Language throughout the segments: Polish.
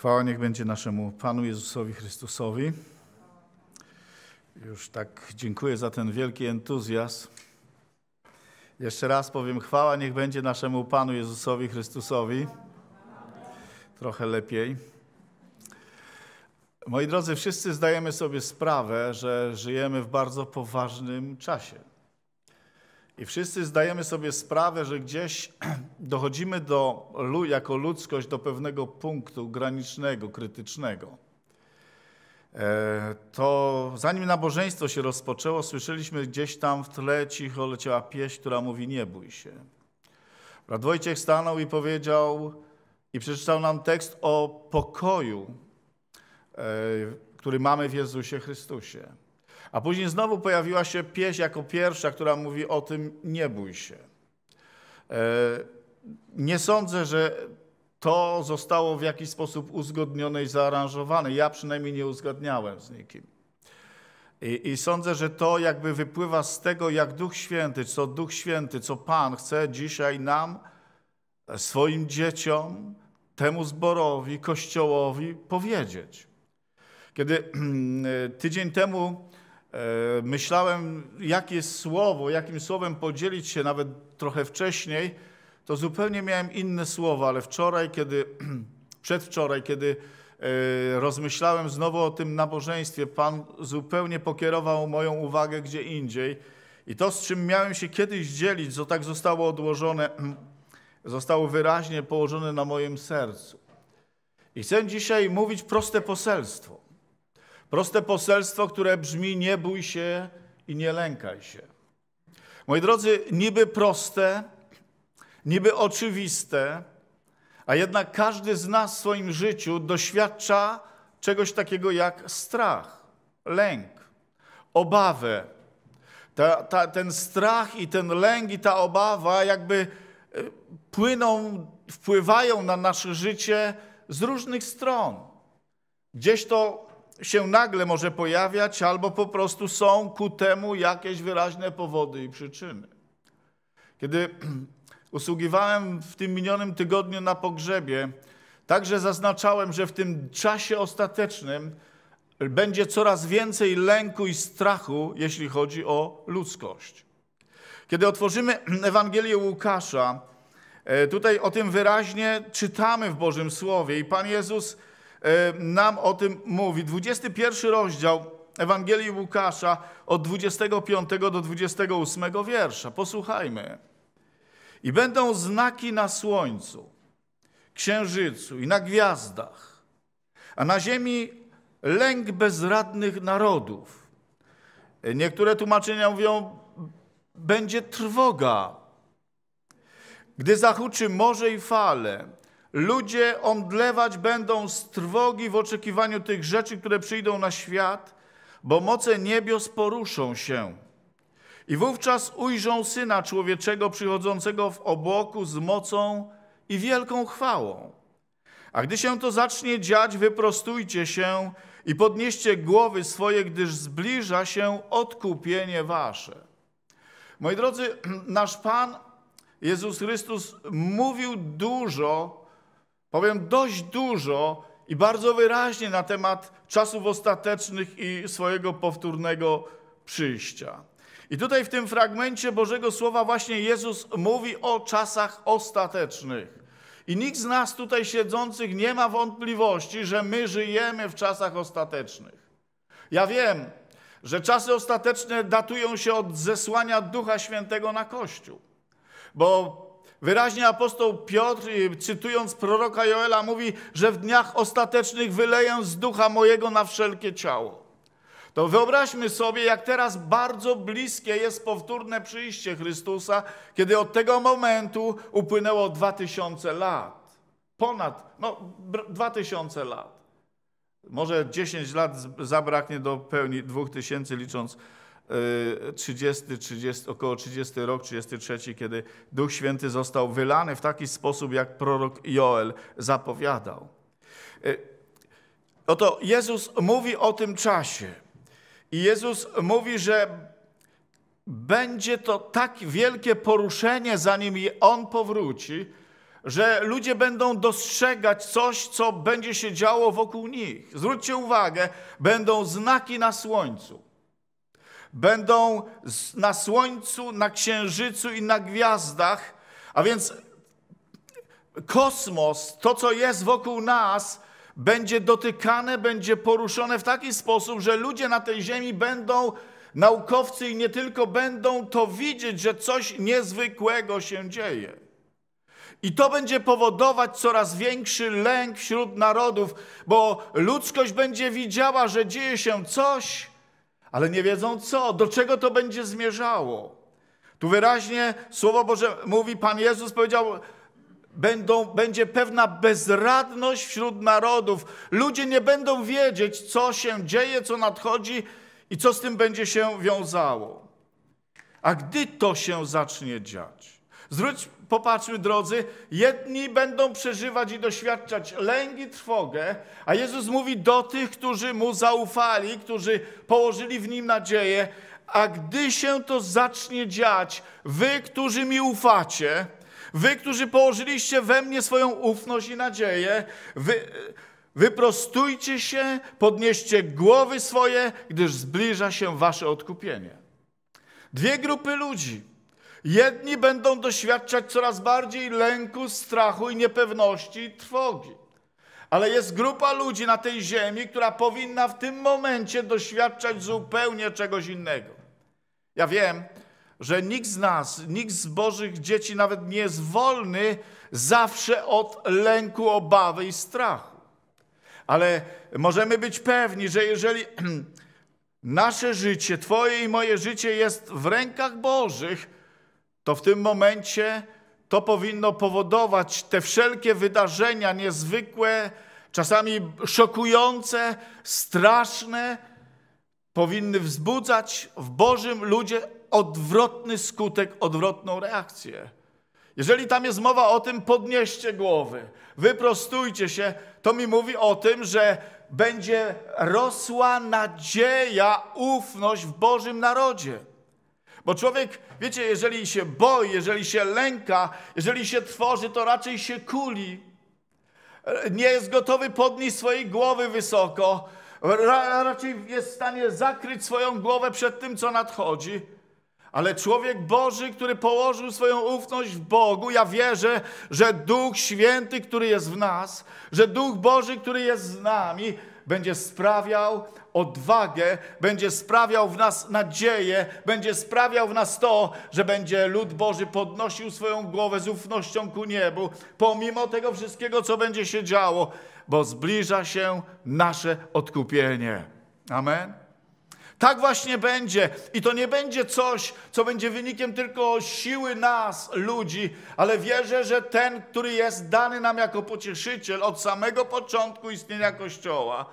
Chwała niech będzie naszemu Panu Jezusowi Chrystusowi. Już tak dziękuję za ten wielki entuzjazm. Jeszcze raz powiem, chwała niech będzie naszemu Panu Jezusowi Chrystusowi. Trochę lepiej. Moi drodzy, wszyscy zdajemy sobie sprawę, że żyjemy w bardzo poważnym czasie. I wszyscy zdajemy sobie sprawę, że gdzieś dochodzimy do, jako ludzkość do pewnego punktu granicznego, krytycznego. E, to zanim nabożeństwo się rozpoczęło, słyszeliśmy gdzieś tam w tle cicho leciała pieśń, która mówi nie bój się. Brat Wojciech stanął i powiedział i przeczytał nam tekst o pokoju, e, który mamy w Jezusie Chrystusie. A później znowu pojawiła się pieśń jako pierwsza, która mówi o tym nie bój się. E, nie sądzę, że to zostało w jakiś sposób uzgodnione i zaaranżowane. Ja przynajmniej nie uzgadniałem z nikim. I, I, sądzę, że to jakby wypływa z tego, jak Duch Święty, co Duch Święty, co Pan chce dzisiaj nam, e, swoim dzieciom, temu zborowi, kościołowi powiedzieć. Kiedy e, tydzień temu E, myślałem, jakie słowo, jakim słowem podzielić się nawet trochę wcześniej, to zupełnie miałem inne słowa, ale wczoraj, kiedy, przedwczoraj, kiedy e, rozmyślałem znowu o tym nabożeństwie, Pan zupełnie pokierował moją uwagę gdzie indziej. I to, z czym miałem się kiedyś dzielić, co tak zostało odłożone, zostało wyraźnie położone na moim sercu. I chcę dzisiaj mówić proste poselstwo. Proste poselstwo, które brzmi: nie bój się i nie lękaj się. Moi drodzy, niby proste, niby oczywiste, a jednak każdy z nas w swoim życiu doświadcza czegoś takiego jak strach, lęk, obawę. Ta, ta, ten strach i ten lęk i ta obawa jakby e, płyną, wpływają na nasze życie z różnych stron. Gdzieś to się nagle może pojawiać, albo po prostu są ku temu jakieś wyraźne powody i przyczyny. Kiedy usługiwałem w tym minionym tygodniu na pogrzebie, także zaznaczałem, że w tym czasie ostatecznym będzie coraz więcej lęku i strachu, jeśli chodzi o ludzkość. Kiedy otworzymy Ewangelię Łukasza, e, tutaj o tym wyraźnie czytamy w Bożym Słowie i Pan Jezus E, nam o tym mówi. 21 rozdział Ewangelii Łukasza od 25 do 28 wiersza. Posłuchajmy. I będą znaki na słońcu, księżycu i na gwiazdach, a na ziemi lęk bezradnych narodów. E, niektóre tłumaczenia mówią, będzie trwoga. Gdy zachuczy morze i fale, Ludzie omdlewać będą z trwogi w oczekiwaniu tych rzeczy, które przyjdą na świat, bo moce niebios poruszą się. I wówczas ujrzą Syna Człowieczego przychodzącego w obłoku z mocą i wielką chwałą. A gdy się to zacznie dziać, wyprostujcie się i podnieście głowy swoje, gdyż zbliża się odkupienie wasze. Moi drodzy, nasz Pan Jezus Chrystus mówił dużo powiem dość dużo i bardzo wyraźnie na temat czasów ostatecznych i swojego powtórnego przyjścia. I tutaj w tym fragmencie Bożego Słowa właśnie Jezus mówi o czasach ostatecznych. I nikt z nas tutaj siedzących nie ma wątpliwości, że my żyjemy w czasach ostatecznych. Ja wiem, że czasy ostateczne datują się od zesłania Ducha Świętego na Kościół, bo Wyraźnie apostoł Piotr, y, cytując proroka Joela, mówi, że w dniach ostatecznych wyleję z ducha mojego na wszelkie ciało. To wyobraźmy sobie, jak teraz bardzo bliskie jest powtórne przyjście Chrystusa, kiedy od tego momentu upłynęło 2000 lat. Ponad, no, 2000 lat. Może 10 lat zabraknie do pełni 2000, licząc 30, y, 30, około 30 rok, 33, kiedy Duch Święty został wylany w taki sposób, jak prorok Joel zapowiadał. Y, oto Jezus mówi o tym czasie. I Jezus mówi, że będzie to tak wielkie poruszenie, zanim On powróci, że ludzie będą dostrzegać coś, co będzie się działo wokół nich. Zwróćcie uwagę, będą znaki na słońcu będą na słońcu, na księżycu i na gwiazdach. A więc kosmos, to co jest wokół nas, będzie dotykane, będzie poruszone w taki sposób, że ludzie na tej ziemi będą, naukowcy i nie tylko, będą to widzieć, że coś niezwykłego się dzieje. I to będzie powodować coraz większy lęk wśród narodów, bo ludzkość będzie widziała, że dzieje się coś, ale nie wiedzą co, do czego to będzie zmierzało. Tu wyraźnie Słowo Boże mówi, Pan Jezus powiedział, będą, będzie pewna bezradność wśród narodów. Ludzie nie będą wiedzieć, co się dzieje, co nadchodzi i co z tym będzie się wiązało. A gdy to się zacznie dziać? Zwróć, popatrzmy drodzy, jedni będą przeżywać i doświadczać lęk i trwogę, a Jezus mówi do tych, którzy Mu zaufali, którzy położyli w Nim nadzieję, a gdy się to zacznie dziać, wy, którzy mi ufacie, wy, którzy położyliście we mnie swoją ufność i nadzieję, wy, wyprostujcie się, podnieście głowy swoje, gdyż zbliża się wasze odkupienie. Dwie grupy ludzi Jedni będą doświadczać coraz bardziej lęku, strachu i niepewności i trwogi. Ale jest grupa ludzi na tej ziemi, która powinna w tym momencie doświadczać zupełnie czegoś innego. Ja wiem, że nikt z nas, nikt z Bożych dzieci nawet nie jest wolny zawsze od lęku, obawy i strachu. Ale możemy być pewni, że jeżeli nasze życie, Twoje i moje życie jest w rękach Bożych, to w tym momencie to powinno powodować te wszelkie wydarzenia niezwykłe, czasami szokujące, straszne, powinny wzbudzać w Bożym ludzie odwrotny skutek, odwrotną reakcję. Jeżeli tam jest mowa o tym, podnieście głowy, wyprostujcie się, to mi mówi o tym, że będzie rosła nadzieja, ufność w Bożym narodzie. Bo człowiek, wiecie, jeżeli się boi, jeżeli się lęka, jeżeli się tworzy, to raczej się kuli. Nie jest gotowy podnieść swojej głowy wysoko, Ra raczej jest w stanie zakryć swoją głowę przed tym, co nadchodzi. Ale człowiek Boży, który położył swoją ufność w Bogu, ja wierzę, że Duch Święty, który jest w nas, że Duch Boży, który jest z nami, będzie sprawiał odwagę, będzie sprawiał w nas nadzieję, będzie sprawiał w nas to, że będzie lud Boży podnosił swoją głowę z ufnością ku niebu, pomimo tego wszystkiego, co będzie się działo, bo zbliża się nasze odkupienie. Amen. Tak właśnie będzie. I to nie będzie coś, co będzie wynikiem tylko siły nas, ludzi, ale wierzę, że ten, który jest dany nam jako pocieszyciel od samego początku istnienia Kościoła,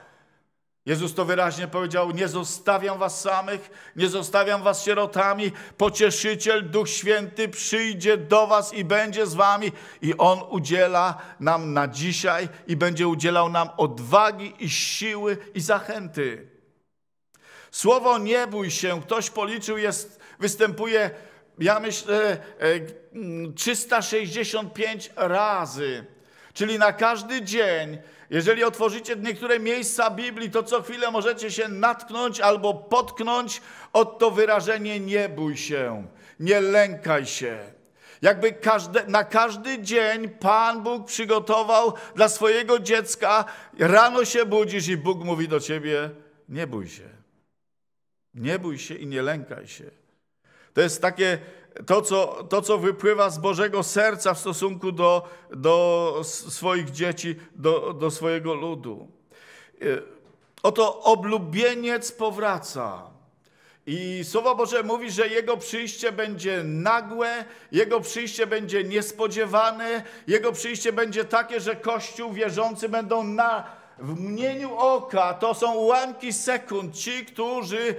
Jezus to wyraźnie powiedział: Nie zostawiam was samych, nie zostawiam was sierotami. Pocieszyciel, Duch Święty przyjdzie do was i będzie z wami, i on udziela nam na dzisiaj i będzie udzielał nam odwagi i siły i zachęty. Słowo nie bój się, ktoś policzył, jest, występuje, ja myślę, 365 e, razy. Czyli na każdy dzień, jeżeli otworzycie niektóre miejsca Biblii, to co chwilę możecie się natknąć albo potknąć od to wyrażenie nie bój się, nie lękaj się. Jakby każde, na każdy dzień Pan Bóg przygotował dla swojego dziecka, rano się budzisz i Bóg mówi do ciebie, nie bój się. Nie bój się i nie lękaj się. To jest takie, to co, to, co wypływa z Bożego serca w stosunku do, do swoich dzieci, do, do swojego ludu. Y, oto oblubieniec powraca. I Słowo Boże mówi, że Jego przyjście będzie nagłe, Jego przyjście będzie niespodziewane, Jego przyjście będzie takie, że Kościół wierzący będą na w mgnieniu oka. To są ułamki sekund. Ci, którzy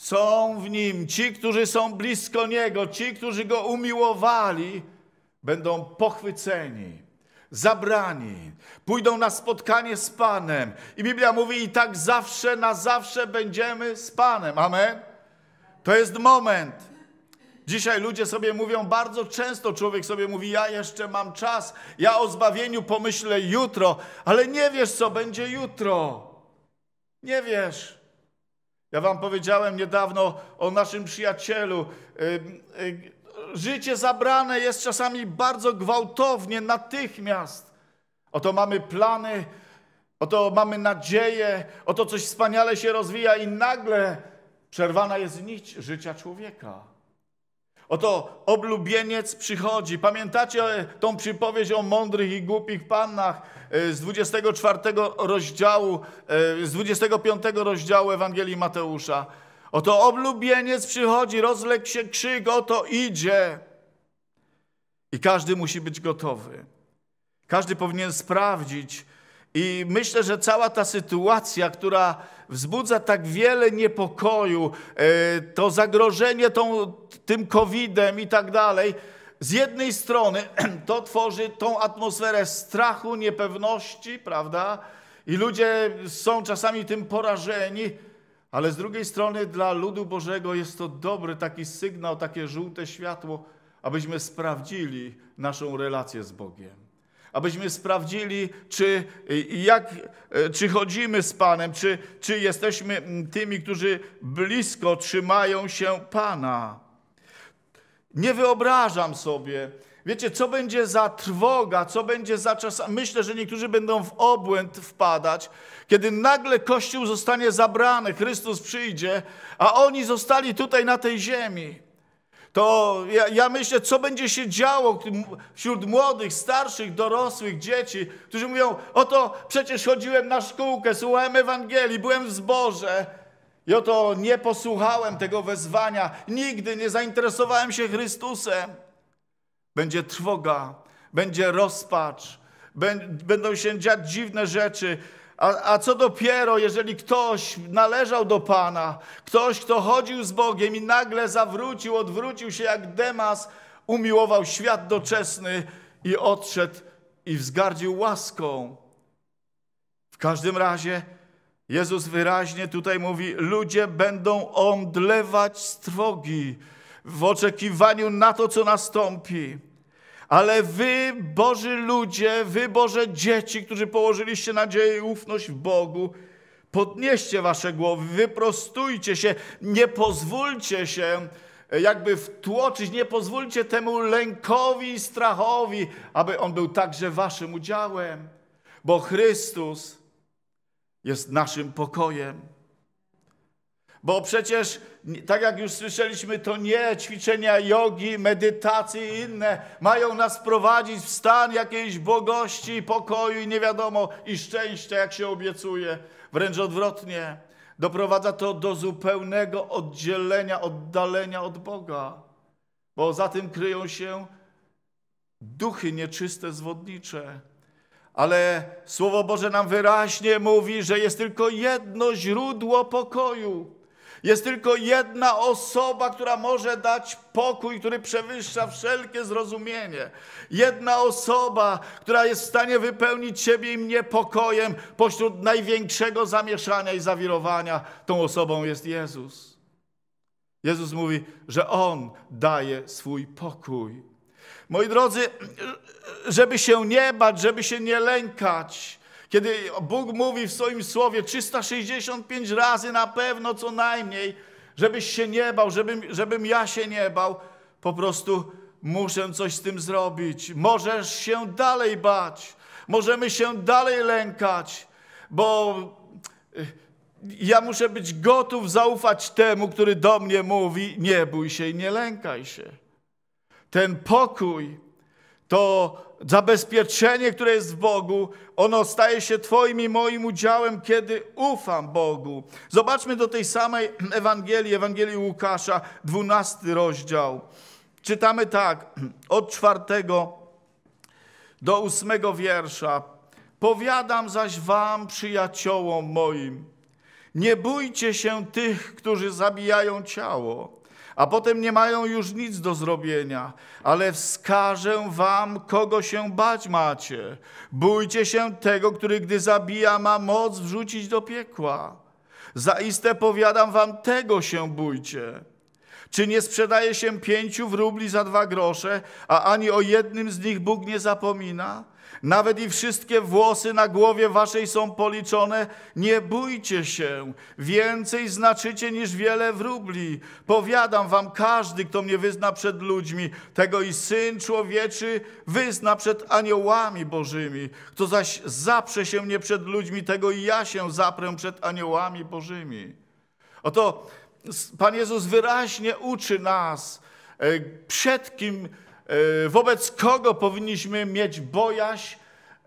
są w nim ci, którzy są blisko niego, ci, którzy go umiłowali, będą pochwyceni, zabrani, pójdą na spotkanie z Panem. I Biblia mówi: I tak zawsze, na zawsze będziemy z Panem. Amen. To jest moment. Dzisiaj ludzie sobie mówią, bardzo często człowiek sobie mówi, ja jeszcze mam czas, ja o zbawieniu pomyślę jutro, ale nie wiesz, co będzie jutro. Nie wiesz. Ja wam powiedziałem niedawno o naszym przyjacielu. Y, życie zabrane jest czasami bardzo gwałtownie, natychmiast. Oto mamy plany, oto mamy nadzieję, oto coś wspaniale się rozwija i nagle przerwana jest nić życia człowieka. Oto oblubieniec przychodzi. Pamiętacie e, tą przypowieść o mądrych i głupich pannach e, z 24 rozdziału, e, z 25 rozdziału Ewangelii Mateusza. Oto oblubieniec przychodzi, rozległ się krzyk, oto idzie. I każdy musi być gotowy. Każdy powinien sprawdzić, i myślę, że cała ta sytuacja, która wzbudza tak wiele niepokoju, e, to zagrożenie tą, tym COVID-em i tak dalej, z jednej strony to tworzy tą atmosferę strachu, niepewności, prawda? I ludzie są czasami tym porażeni, ale z drugiej strony dla ludu Bożego jest to dobry taki sygnał, takie żółte światło, abyśmy sprawdzili naszą relację z Bogiem abyśmy sprawdzili, czy, y, jak, y, czy chodzimy z Panem, czy, czy jesteśmy mm, tymi, którzy blisko trzymają się Pana. Nie wyobrażam sobie, Wiecie, co będzie za trwoga, co będzie za czas. Myślę, że niektórzy będą w obłęd wpadać, kiedy nagle Kościół zostanie zabrany, Chrystus przyjdzie, a oni zostali tutaj na tej ziemi to ja, ja, myślę, co będzie się działo wśród młodych, starszych, dorosłych, dzieci, którzy mówią, oto przecież chodziłem na szkółkę, słuchałem Ewangelii, byłem w zboże. i oto nie posłuchałem tego wezwania, nigdy nie zainteresowałem się Chrystusem. Będzie trwoga, będzie rozpacz, będą się dziać dziwne rzeczy, a, a co dopiero, jeżeli ktoś należał do Pana, ktoś, kto chodził z Bogiem i nagle zawrócił, odwrócił się jak Demas, umiłował świat doczesny i odszedł i wzgardził łaską. W każdym razie Jezus wyraźnie tutaj mówi: Ludzie będą omdlewać z trwogi w oczekiwaniu na to, co nastąpi ale wy, Boży ludzie, wy, Boże dzieci, którzy położyliście nadzieję i ufność w Bogu, podnieście wasze głowy, wyprostujcie się, nie pozwólcie się e, jakby wtłoczyć, nie pozwólcie temu lękowi i strachowi, aby on był także waszym udziałem, bo Chrystus jest naszym pokojem. Bo przecież, tak jak już słyszeliśmy, to nie ćwiczenia jogi, medytacji i inne mają nas prowadzić w stan jakiejś błogości, pokoju i nie wiadomo, i szczęścia, jak się obiecuje. Wręcz odwrotnie, doprowadza to do zupełnego oddzielenia, oddalenia od Boga. Bo za tym kryją się duchy nieczyste, zwodnicze. Ale Słowo Boże nam wyraźnie mówi, że jest tylko jedno źródło pokoju jest tylko jedna osoba, która może dać pokój, który przewyższa wszelkie zrozumienie. Jedna osoba, która jest w stanie wypełnić Ciebie i mnie pokojem pośród największego zamieszania i zawirowania. Tą osobą jest Jezus. Jezus mówi, że On daje swój pokój. Moi drodzy, żeby się nie bać, żeby się nie lękać, kiedy Bóg mówi w swoim słowie 365 razy na pewno co najmniej, żebyś się nie bał, żebym, żebym ja się nie bał, po prostu muszę coś z tym zrobić. Możesz się dalej bać, możemy się dalej lękać, bo y, ja muszę być gotów zaufać temu, który do mnie mówi: nie bój się i nie lękaj się. Ten pokój, to zabezpieczenie, które jest w Bogu, ono staje się Twoim i moim udziałem, kiedy ufam Bogu. Zobaczmy do tej samej Ewangelii, Ewangelii Łukasza, 12 rozdział. Czytamy tak, od czwartego do ósmego wiersza. Powiadam zaś wam, przyjaciołom moim, nie bójcie się tych, którzy zabijają ciało, a potem nie mają już nic do zrobienia. Ale wskażę wam, kogo się bać macie. Bójcie się tego, który gdy zabija, ma moc wrzucić do piekła. Zaiste powiadam wam, tego się bójcie. Czy nie sprzedaje się pięciu rubli za dwa grosze, a ani o jednym z nich Bóg nie zapomina? Nawet i wszystkie włosy na głowie waszej są policzone. Nie bójcie się, więcej znaczycie niż wiele wróbli. Powiadam wam, każdy, kto mnie wyzna przed ludźmi, tego i Syn Człowieczy wyzna przed aniołami bożymi. Kto zaś zaprze się mnie przed ludźmi, tego i ja się zaprę przed aniołami bożymi. Oto Pan Jezus wyraźnie uczy nas, e, przed kim E, wobec kogo powinniśmy mieć bojaźń.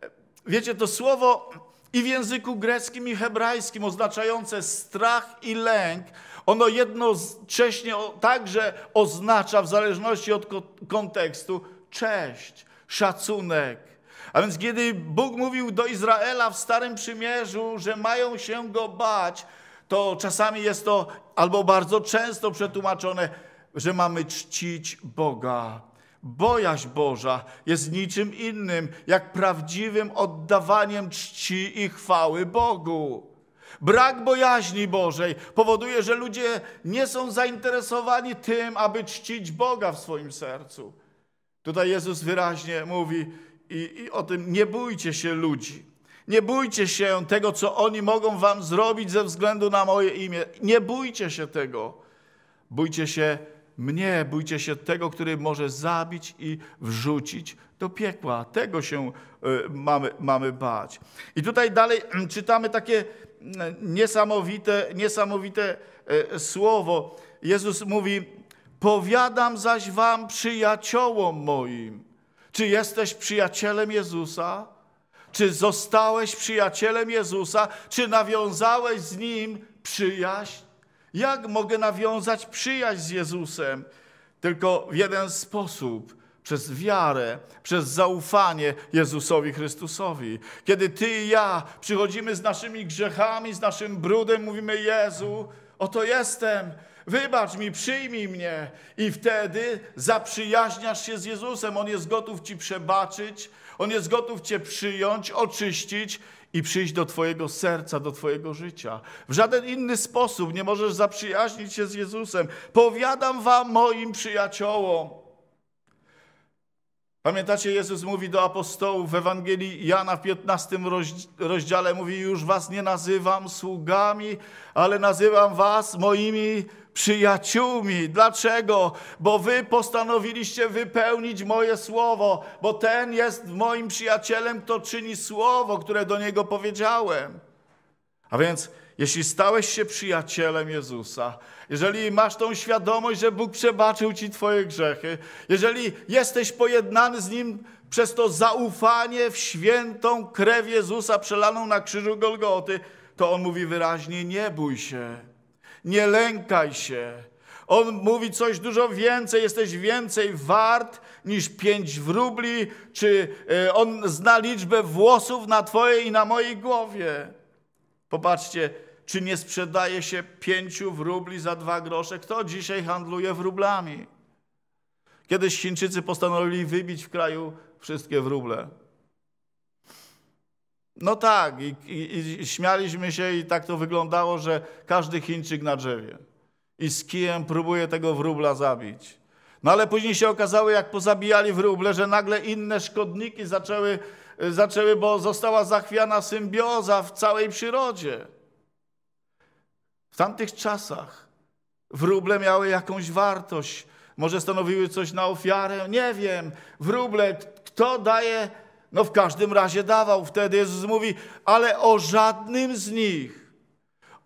E, wiecie, to słowo i w języku greckim i hebrajskim oznaczające strach i lęk, ono jednocześnie także oznacza, w zależności od kontekstu, cześć, szacunek. A więc kiedy Bóg mówił do Izraela w Starym Przymierzu, że mają się go bać, to czasami jest to, albo bardzo często przetłumaczone, że mamy czcić Boga Bojaźń Boża jest niczym innym jak prawdziwym oddawaniem czci i chwały Bogu. Brak bojaźni Bożej powoduje, że ludzie nie są zainteresowani tym, aby czcić Boga w swoim sercu. Tutaj Jezus wyraźnie mówi i, i o tym: nie bójcie się ludzi. Nie bójcie się tego, co oni mogą wam zrobić ze względu na moje imię. Nie bójcie się tego. Bójcie się mnie, bójcie się tego, który może zabić i wrzucić do piekła. Tego się e, mamy, mamy bać. I tutaj dalej mm, czytamy takie mm, niesamowite, niesamowite e, słowo. Jezus mówi: Powiadam zaś wam, przyjaciołom moim. Czy jesteś przyjacielem Jezusa? Czy zostałeś przyjacielem Jezusa? Czy nawiązałeś z nim przyjaźń? Jak mogę nawiązać przyjaźń z Jezusem? Tylko w jeden sposób – przez wiarę, przez zaufanie Jezusowi Chrystusowi. Kiedy Ty i ja przychodzimy z naszymi grzechami, z naszym brudem, mówimy: Jezu, oto jestem, wybacz mi, przyjmij mnie. I wtedy zaprzyjaźniasz się z Jezusem. On jest gotów Ci przebaczyć, On jest gotów Cię przyjąć, oczyścić i przyjść do Twojego serca, do Twojego życia. W żaden inny sposób nie możesz zaprzyjaźnić się z Jezusem. Powiadam Wam, moim przyjaciołom. Pamiętacie, Jezus mówi do apostołów w Ewangelii Jana w 15 rozdziale, mówi, już was nie nazywam sługami, ale nazywam was moimi przyjaciółmi. Dlaczego? Bo wy postanowiliście wypełnić moje słowo, bo ten jest moim przyjacielem, to czyni słowo, które do niego powiedziałem. A więc jeśli stałeś się przyjacielem Jezusa, jeżeli masz tą świadomość, że Bóg przebaczył ci Twoje grzechy, jeżeli jesteś pojednany z Nim przez to zaufanie w świętą krew Jezusa przelaną na krzyżu Golgoty, to On mówi wyraźnie: Nie bój się nie lękaj się. On mówi coś dużo więcej, jesteś więcej wart niż pięć wróbli, czy e, on zna liczbę włosów na Twojej i na mojej głowie. Popatrzcie, czy nie sprzedaje się pięciu wróbli za dwa grosze? Kto dzisiaj handluje wróblami? Kiedyś Chińczycy postanowili wybić w kraju wszystkie wróble. No tak, i, i, i, śmialiśmy się i tak to wyglądało, że każdy Chińczyk na drzewie. I z kijem próbuje tego wróbla zabić. No ale później się okazało, jak pozabijali wróble, że nagle inne szkodniki zaczęły, zaczęły bo została zachwiana symbioza w całej przyrodzie. W tamtych czasach wróble miały jakąś wartość. Może stanowiły coś na ofiarę, nie wiem. Wróble, kto daje no w każdym razie dawał. Wtedy Jezus mówi, ale o żadnym z nich,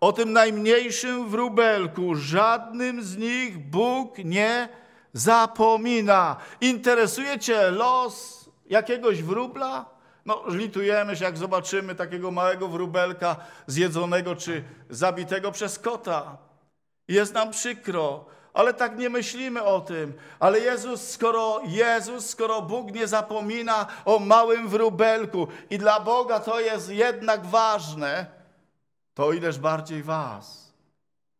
o tym najmniejszym wróbelku, żadnym z nich Bóg nie zapomina. Interesuje cię los jakiegoś wróbla? No, litujemy się, jak zobaczymy takiego małego wróbelka zjedzonego czy zabitego przez kota. Jest nam przykro ale tak nie myślimy o tym. Ale Jezus, skoro Jezus, skoro Bóg nie zapomina o małym wróbelku i dla Boga to jest jednak ważne, to o ileż bardziej was,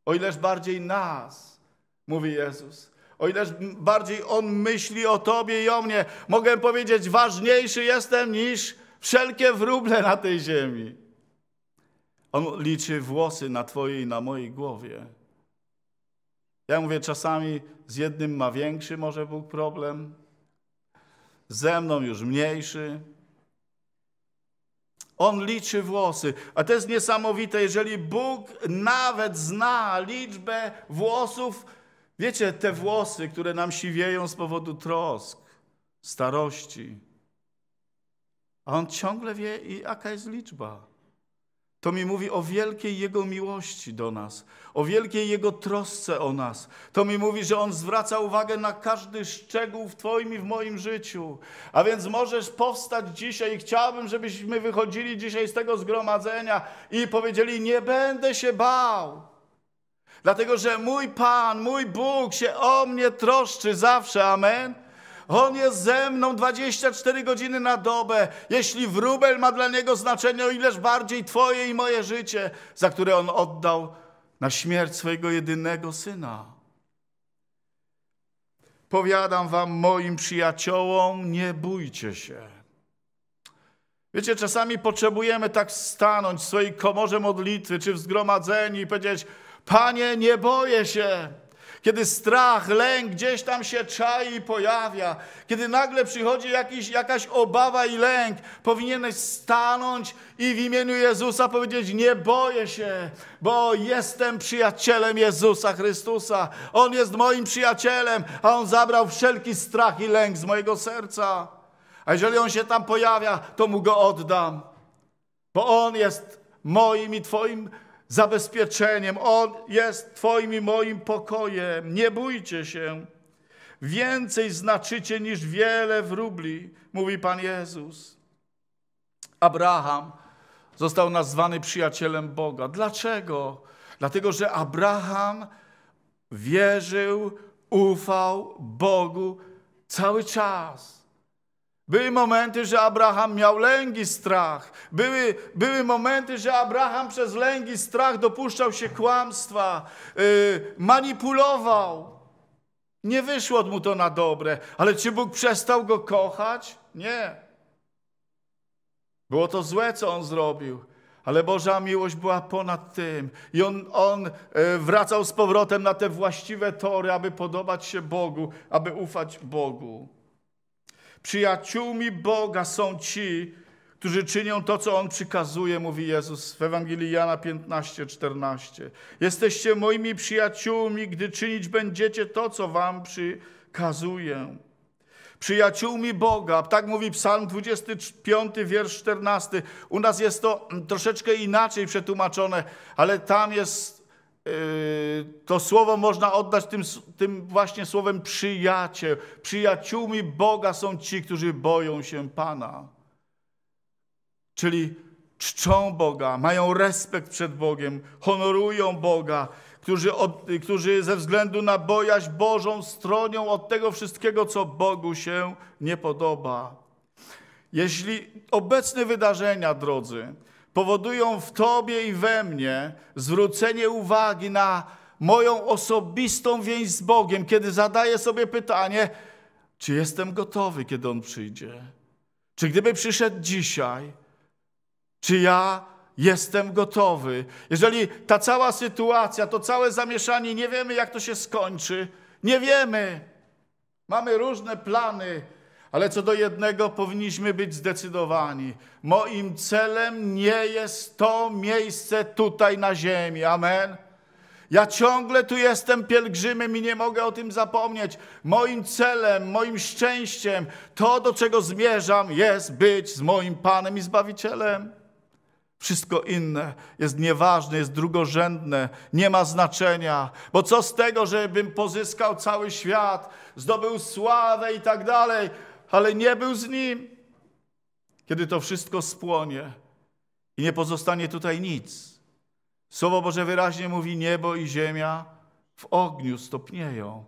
o ileż bardziej nas, mówi Jezus. O ileż bardziej On myśli o Tobie i o mnie, mogę powiedzieć, ważniejszy jestem niż wszelkie wróble na tej ziemi. On liczy włosy na Twojej i na mojej głowie. Ja mówię, czasami z jednym ma większy może Bóg problem, ze mną już mniejszy. On liczy włosy. A to jest niesamowite, jeżeli Bóg nawet zna liczbę włosów, wiecie, te włosy, które nam siwieją z powodu trosk, starości. A On ciągle wie, jaka jest liczba. To mi mówi o wielkiej Jego miłości do nas, o wielkiej Jego trosce o nas. To mi mówi, że On zwraca uwagę na każdy szczegół w Twoim i w moim życiu. A więc możesz powstać dzisiaj i chciałbym, żebyśmy wychodzili dzisiaj z tego zgromadzenia i powiedzieli: Nie będę się bał. Dlatego, że mój Pan, mój Bóg się o mnie troszczy zawsze. Amen. On jest ze mną 24 godziny na dobę. Jeśli wróbel ma dla niego znaczenie, o ileż bardziej Twoje i moje życie, za które on oddał na śmierć swojego jedynego syna. Powiadam wam, moim przyjaciołom, nie bójcie się. Wiecie, czasami potrzebujemy tak stanąć w swojej komorze modlitwy czy w zgromadzeniu i powiedzieć: Panie, nie boję się kiedy strach, lęk gdzieś tam się czai i pojawia, kiedy nagle przychodzi jakiś, jakaś obawa i lęk, powinieneś stanąć i w imieniu Jezusa powiedzieć: Nie boję się, bo jestem przyjacielem Jezusa Chrystusa. On jest moim przyjacielem, a on zabrał wszelki strach i lęk z mojego serca. A jeżeli on się tam pojawia, to mu go oddam, bo on jest moim i Twoim przyjacielem zabezpieczeniem. On jest Twoim i moim pokojem. Nie bójcie się. Więcej znaczycie niż wiele wróbli, mówi Pan Jezus. Abraham został nazwany przyjacielem Boga. Dlaczego? Dlatego, że Abraham wierzył, ufał Bogu cały czas. Były momenty, że Abraham miał lęgi strach. Były, były momenty, że Abraham przez lęgi strach dopuszczał się kłamstwa, yy, manipulował. Nie wyszło mu to na dobre, ale czy Bóg przestał go kochać? Nie. Było to złe, co on zrobił, ale Boża miłość była ponad tym. I on, on y, wracał z powrotem na te właściwe tory, aby podobać się Bogu, aby ufać Bogu. Przyjaciółmi Boga są ci, którzy czynią to, co On przykazuje, mówi Jezus w Ewangelii Jana 15, 14. Jesteście moimi przyjaciółmi, gdy czynić będziecie to, co wam przykazuję. Przyjaciółmi Boga, tak mówi Psalm 25, wiersz 14. U nas jest to troszeczkę inaczej przetłumaczone, ale tam jest Yy, to słowo można oddać tym, tym, właśnie słowem przyjaciel. Przyjaciółmi Boga są ci, którzy boją się Pana. Czyli czczą Boga, mają respekt przed Bogiem, honorują Boga, którzy, od, którzy ze względu na bojaźń Bożą stronią od tego wszystkiego, co Bogu się nie podoba. Jeśli obecne wydarzenia, drodzy, powodują w Tobie i we mnie zwrócenie uwagi na moją osobistą więź z Bogiem, kiedy zadaję sobie pytanie, czy jestem gotowy, kiedy On przyjdzie? Czy gdyby przyszedł dzisiaj, czy ja jestem gotowy? Jeżeli ta cała sytuacja, to całe zamieszanie, nie wiemy, jak to się skończy, nie wiemy. Mamy różne plany, ale co do jednego powinniśmy być zdecydowani. Moim celem nie jest to miejsce tutaj na ziemi. Amen. Ja ciągle tu jestem pielgrzymem i nie mogę o tym zapomnieć. Moim celem, moim szczęściem, to do czego zmierzam, jest być z moim Panem i Zbawicielem. Wszystko inne jest nieważne, jest drugorzędne, nie ma znaczenia. Bo co z tego, żebym pozyskał cały świat, zdobył sławę i tak dalej, ale nie był z nim. Kiedy to wszystko spłonie i nie pozostanie tutaj nic. Słowo Boże wyraźnie mówi: niebo i ziemia w ogniu stopnieją.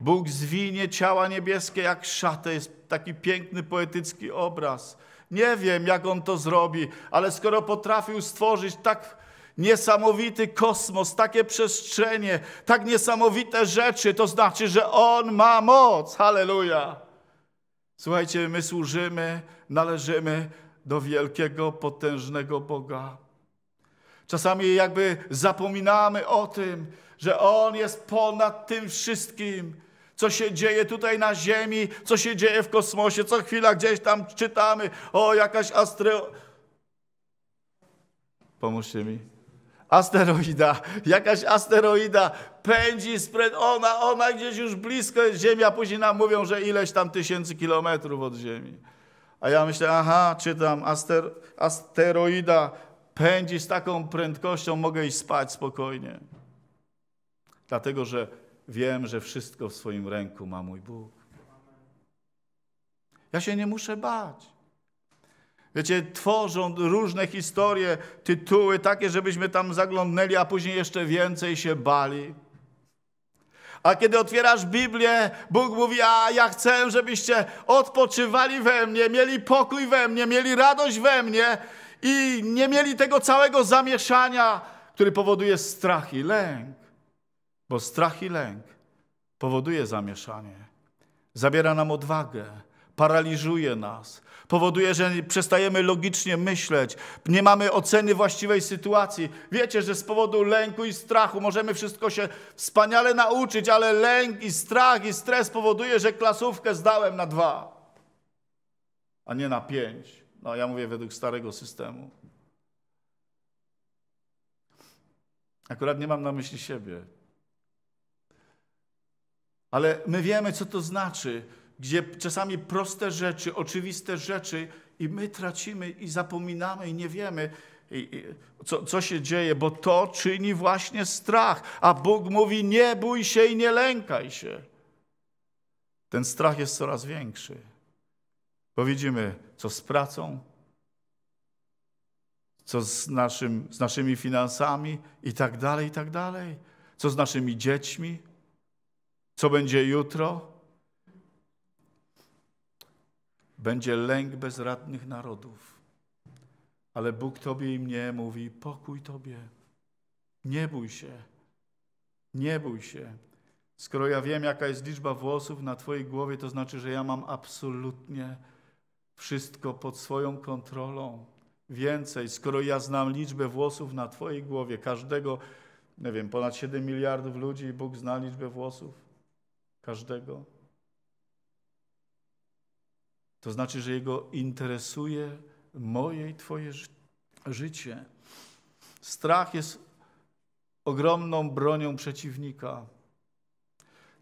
Bóg zwinie ciała niebieskie jak szatę. Jest taki piękny, poetycki obraz. Nie wiem, jak on to zrobi, ale skoro potrafił stworzyć tak niesamowity kosmos, takie przestrzenie, tak niesamowite rzeczy, to znaczy, że on ma moc. Halleluja! Słuchajcie, my służymy, należymy do wielkiego, potężnego Boga. Czasami jakby zapominamy o tym, że On jest ponad tym wszystkim, co się dzieje tutaj na Ziemi, co się dzieje w kosmosie. Co chwila gdzieś tam czytamy, o jakaś astro... Pomóżcie mi asteroida, jakaś asteroida pędzi z ona, ona gdzieś już blisko jest Ziemi, a później nam mówią, że ileś tam tysięcy kilometrów od Ziemi. A ja myślę, aha, czytam, aster... asteroida pędzi z taką prędkością, mogę iść spać spokojnie. Dlatego, że wiem, że wszystko w swoim ręku ma mój Bóg. Ja się nie muszę bać. Wiecie, tworzą różne historie, tytuły, takie, żebyśmy tam zaglądnęli, a później jeszcze więcej się bali. A kiedy otwierasz Biblię, Bóg mówi: A ja chcę, żebyście odpoczywali we mnie, mieli pokój we mnie, mieli radość we mnie i nie mieli tego całego zamieszania, który powoduje strach i lęk. Bo strach i lęk powoduje zamieszanie, zabiera nam odwagę, paraliżuje nas, powoduje, że przestajemy logicznie myśleć, nie mamy oceny właściwej sytuacji. Wiecie, że z powodu lęku i strachu możemy wszystko się wspaniale nauczyć, ale lęk i strach i stres powoduje, że klasówkę zdałem na dwa, a nie na pięć. No, ja mówię według starego systemu. Akurat nie mam na myśli siebie. Ale my wiemy, co to znaczy gdzie czasami proste rzeczy, oczywiste rzeczy i my tracimy i zapominamy i nie wiemy, i, i, co, co się dzieje, bo to czyni właśnie strach. A Bóg mówi: Nie bój się i nie lękaj się. Ten strach jest coraz większy, bo widzimy, co z pracą, co z, naszym, z naszymi finansami i tak dalej, i tak dalej, co z naszymi dziećmi, co będzie jutro. Będzie lęk bezradnych narodów. Ale Bóg Tobie i mnie mówi: pokój Tobie. Nie bój się. Nie bój się. Skoro ja wiem, jaka jest liczba włosów na Twojej głowie, to znaczy, że ja mam absolutnie wszystko pod swoją kontrolą. Więcej, skoro ja znam liczbę włosów na Twojej głowie, każdego, nie wiem, ponad 7 miliardów ludzi, Bóg zna liczbę włosów każdego. To znaczy, że Jego interesuje moje i Twoje życie. Strach jest ogromną bronią przeciwnika.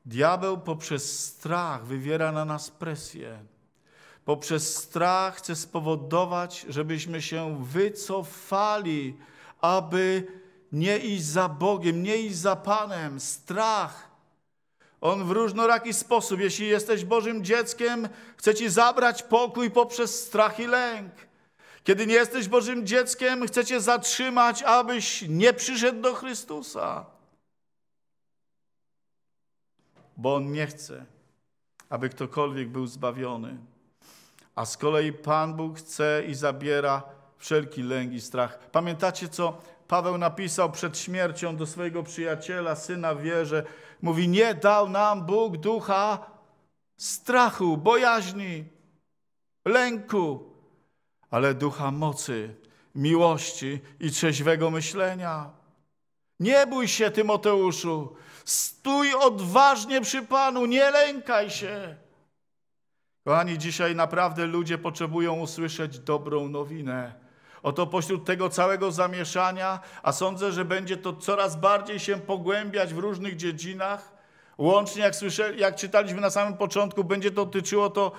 Diabeł poprzez strach wywiera na nas presję. Poprzez strach chce spowodować, żebyśmy się wycofali, aby nie iść za Bogiem, nie iść za Panem. Strach on w różnoraki sposób, jeśli jesteś Bożym dzieckiem, chce ci zabrać pokój poprzez strach i lęk. Kiedy nie jesteś Bożym dzieckiem, chce cię zatrzymać, abyś nie przyszedł do Chrystusa. Bo On nie chce, aby ktokolwiek był zbawiony. A z kolei Pan Bóg chce i zabiera wszelki lęk i strach. Pamiętacie, co Paweł napisał przed śmiercią do swojego przyjaciela, syna wierze, mówi: Nie dał nam Bóg ducha strachu, bojaźni, lęku, ale ducha mocy, miłości i trzeźwego myślenia. Nie bój się, Tymoteuszu. Stój odważnie przy Panu, nie lękaj się. Kochani, dzisiaj naprawdę ludzie potrzebują usłyszeć dobrą nowinę Oto pośród tego całego zamieszania, a sądzę, że będzie to coraz bardziej się pogłębiać w różnych dziedzinach, łącznie jak, słyszeli, jak czytaliśmy na samym początku, będzie to dotyczyło to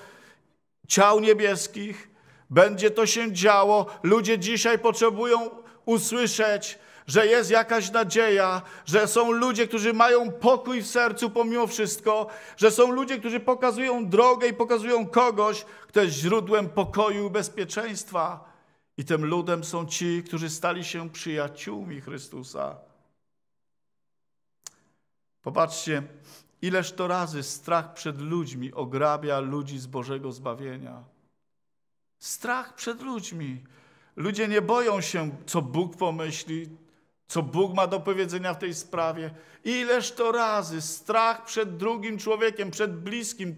ciał niebieskich, będzie to się działo. Ludzie dzisiaj potrzebują usłyszeć, że jest jakaś nadzieja, że są ludzie, którzy mają pokój w sercu pomimo wszystko, że są ludzie, którzy pokazują drogę i pokazują kogoś, kto jest źródłem pokoju i bezpieczeństwa. I tym ludem są ci, którzy stali się przyjaciółmi Chrystusa. Popatrzcie, ileż to razy strach przed ludźmi ograbia ludzi z Bożego zbawienia. Strach przed ludźmi. Ludzie nie boją się, co Bóg pomyśli, co Bóg ma do powiedzenia w tej sprawie. Ileż to razy strach przed drugim człowiekiem, przed bliskim,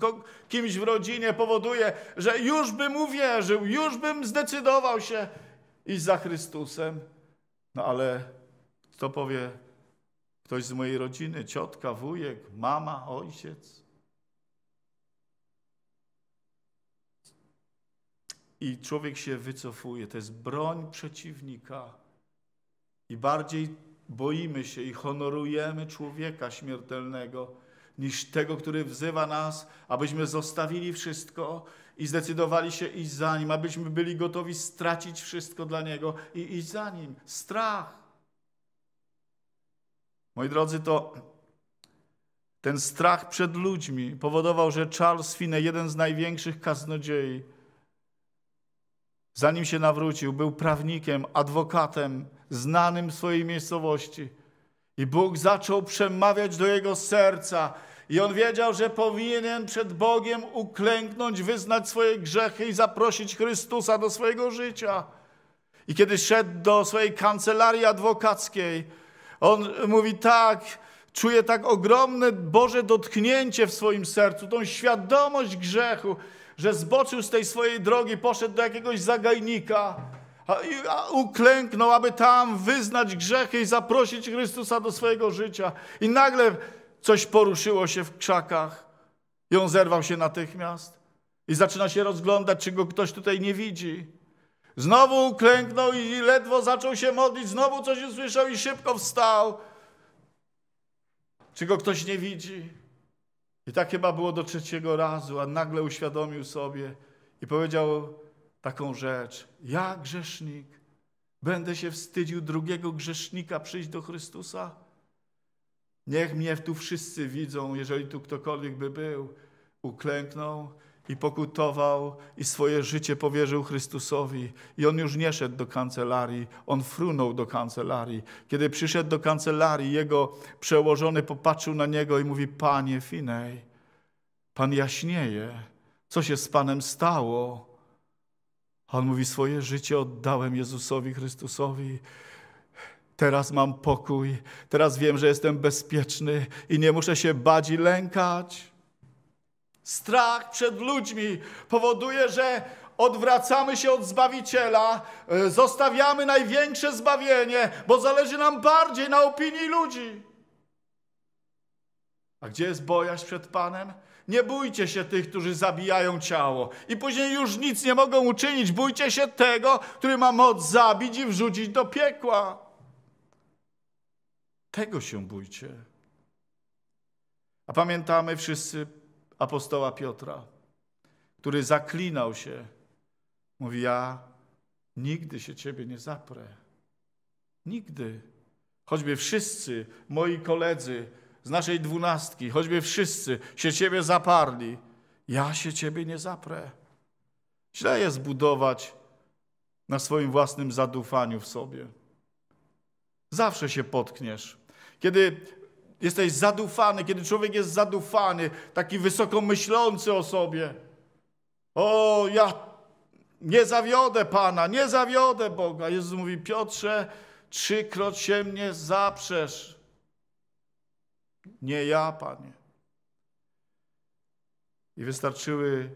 kimś w rodzinie powoduje, że już bym uwierzył, już bym zdecydował się iść za Chrystusem. No ale kto powie, ktoś z mojej rodziny, ciotka, wujek, mama, ojciec? I człowiek się wycofuje. To jest broń przeciwnika i bardziej boimy się i honorujemy człowieka śmiertelnego niż tego, który wzywa nas, abyśmy zostawili wszystko i zdecydowali się iść za nim, abyśmy byli gotowi stracić wszystko dla niego i iść za nim. Strach. Moi drodzy, to ten strach przed ludźmi powodował, że Charles Finney, jeden z największych kaznodziei, zanim się nawrócił, był prawnikiem, adwokatem, znanym swojej miejscowości. I Bóg zaczął przemawiać do jego serca. I on wiedział, że powinien przed Bogiem uklęknąć, wyznać swoje grzechy i zaprosić Chrystusa do swojego życia. I kiedy szedł do swojej kancelarii adwokackiej, on mówi tak, czuje tak ogromne Boże dotknięcie w swoim sercu, tą świadomość grzechu, że zboczył z tej swojej drogi, poszedł do jakiegoś zagajnika uklęknął, aby tam wyznać grzechy i zaprosić Chrystusa do swojego życia. I nagle coś poruszyło się w krzakach i on zerwał się natychmiast i zaczyna się rozglądać, czy go ktoś tutaj nie widzi. Znowu uklęknął i ledwo zaczął się modlić, znowu coś usłyszał i szybko wstał. Czy go ktoś nie widzi? I tak chyba było do trzeciego razu, a nagle uświadomił sobie i powiedział taką rzecz. Ja, grzesznik, będę się wstydził drugiego grzesznika przyjść do Chrystusa? Niech mnie tu wszyscy widzą, jeżeli tu ktokolwiek by był. Uklęknął i pokutował i swoje życie powierzył Chrystusowi. I on już nie szedł do kancelarii, on frunął do kancelarii. Kiedy przyszedł do kancelarii, jego przełożony popatrzył na niego i mówi: Panie Finej, pan jaśnieje, co się z panem stało? A on mówi: Swoje życie oddałem Jezusowi Chrystusowi. Teraz mam pokój, teraz wiem, że jestem bezpieczny i nie muszę się bać i lękać. Strach przed ludźmi powoduje, że odwracamy się od Zbawiciela, e, zostawiamy największe zbawienie, bo zależy nam bardziej na opinii ludzi. A gdzie jest bojaźń przed Panem? Nie bójcie się tych, którzy zabijają ciało. I później już nic nie mogą uczynić. Bójcie się tego, który ma moc zabić i wrzucić do piekła. Tego się bójcie. A pamiętamy wszyscy apostoła Piotra, który zaklinał się. Mówi: Ja nigdy się ciebie nie zaprę. Nigdy. Choćby wszyscy moi koledzy z naszej dwunastki, choćby wszyscy się Ciebie zaparli, ja się Ciebie nie zaprę. Źle jest budować na swoim własnym zadufaniu w sobie. Zawsze się potkniesz. Kiedy jesteś zadufany, kiedy człowiek jest zadufany, taki wysoko myślący o sobie. O, ja nie zawiodę Pana, nie zawiodę Boga. Jezus mówi, Piotrze, trzykroć się mnie zaprzesz. Nie ja, Panie. I wystarczyły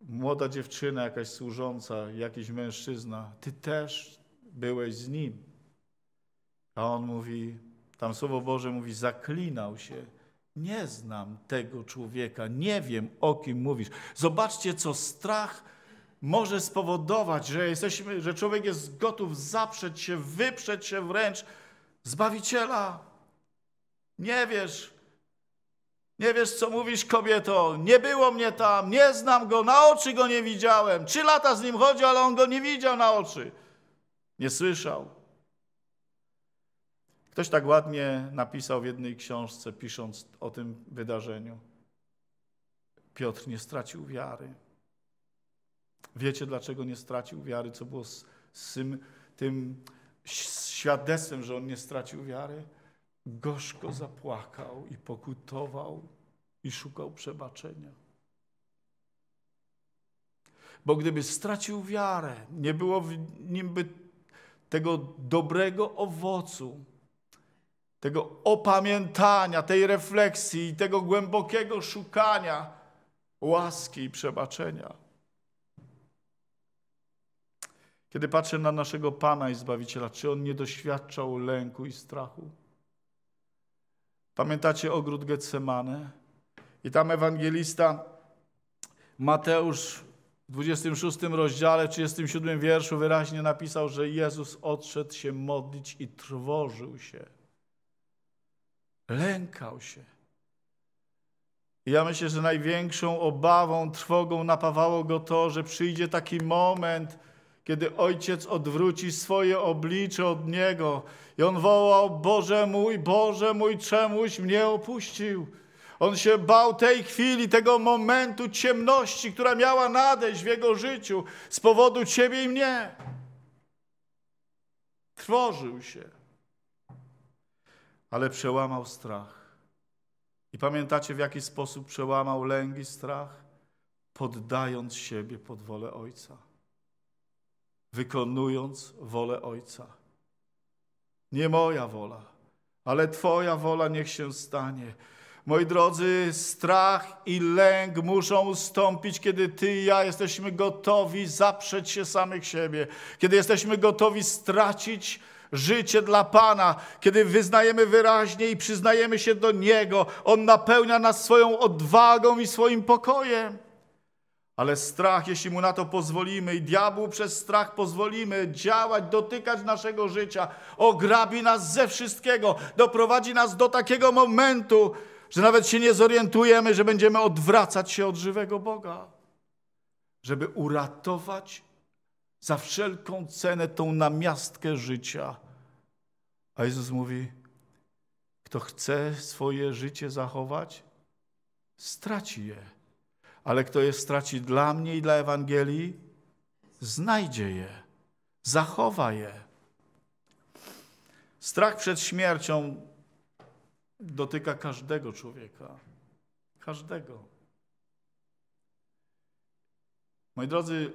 młoda dziewczyna, jakaś służąca, jakiś mężczyzna. Ty też byłeś z nim. A on mówi, tam Słowo Boże mówi, zaklinał się. Nie znam tego człowieka, nie wiem o kim mówisz. Zobaczcie, co strach może spowodować, że, jesteśmy, że człowiek jest gotów zaprzeć się, wyprzeć się wręcz Zbawiciela. Nie wiesz. Nie wiesz, co mówisz, kobieto. Nie było mnie tam, nie znam go, na oczy go nie widziałem. Trzy lata z nim chodzi, ale on go nie widział na oczy. Nie słyszał. Ktoś tak ładnie napisał w jednej książce, pisząc o tym wydarzeniu. Piotr nie stracił wiary. Wiecie, dlaczego nie stracił wiary? Co było z, z tym, tym świadectwem, że on nie stracił wiary? gorzko zapłakał i pokutował i szukał przebaczenia. Bo gdyby stracił wiarę, nie było w nim by tego dobrego owocu, tego opamiętania, tej refleksji i tego głębokiego szukania łaski i przebaczenia. Kiedy patrzę na naszego Pana i Zbawiciela, czy on nie doświadczał lęku i strachu? Pamiętacie ogród Getsemane? I tam ewangelista Mateusz w 26 rozdziale, 37 wierszu wyraźnie napisał, że Jezus odszedł się modlić i trwożył się. Lękał się. I ja myślę, że największą obawą, trwogą napawało go to, że przyjdzie taki moment, kiedy ojciec odwróci swoje oblicze od niego i on wołał: Boże mój, Boże mój, czemuś mnie opuścił. On się bał tej chwili, tego momentu ciemności, która miała nadejść w jego życiu z powodu ciebie i mnie. Trwożył się, ale przełamał strach. I pamiętacie, w jaki sposób przełamał lęk i strach? Poddając siebie pod wolę Ojca wykonując wolę Ojca. Nie moja wola, ale Twoja wola niech się stanie. Moi drodzy, strach i lęk muszą ustąpić, kiedy Ty i ja jesteśmy gotowi zaprzeć się samych siebie, kiedy jesteśmy gotowi stracić życie dla Pana, kiedy wyznajemy wyraźnie i przyznajemy się do Niego. On napełnia nas swoją odwagą i swoim pokojem. Ale strach, jeśli mu na to pozwolimy, i diabłu przez strach pozwolimy działać, dotykać naszego życia, ograbi nas ze wszystkiego, doprowadzi nas do takiego momentu, że nawet się nie zorientujemy, że będziemy odwracać się od żywego Boga, żeby uratować za wszelką cenę tą namiastkę życia. A Jezus mówi: Kto chce swoje życie zachować, straci je ale kto je straci dla mnie i dla Ewangelii, znajdzie je, zachowa je. Strach przed śmiercią dotyka każdego człowieka. Każdego. Moi drodzy,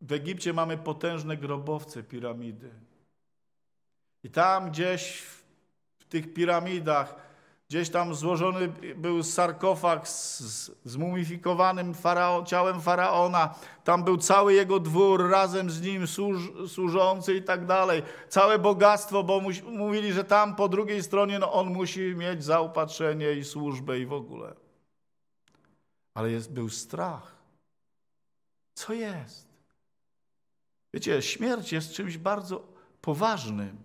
w Egipcie mamy potężne grobowce, piramidy. I tam gdzieś w tych piramidach Gdzieś tam złożony był sarkofag z, z mumifikowanym farao, ciałem faraona. Tam był cały jego dwór, razem z nim służ, służący i tak dalej. Całe bogactwo, bo mu, mówili, że tam po drugiej stronie no, on musi mieć zaopatrzenie i służbę i w ogóle. Ale jest, był strach. Co jest? Wiecie, śmierć jest czymś bardzo poważnym,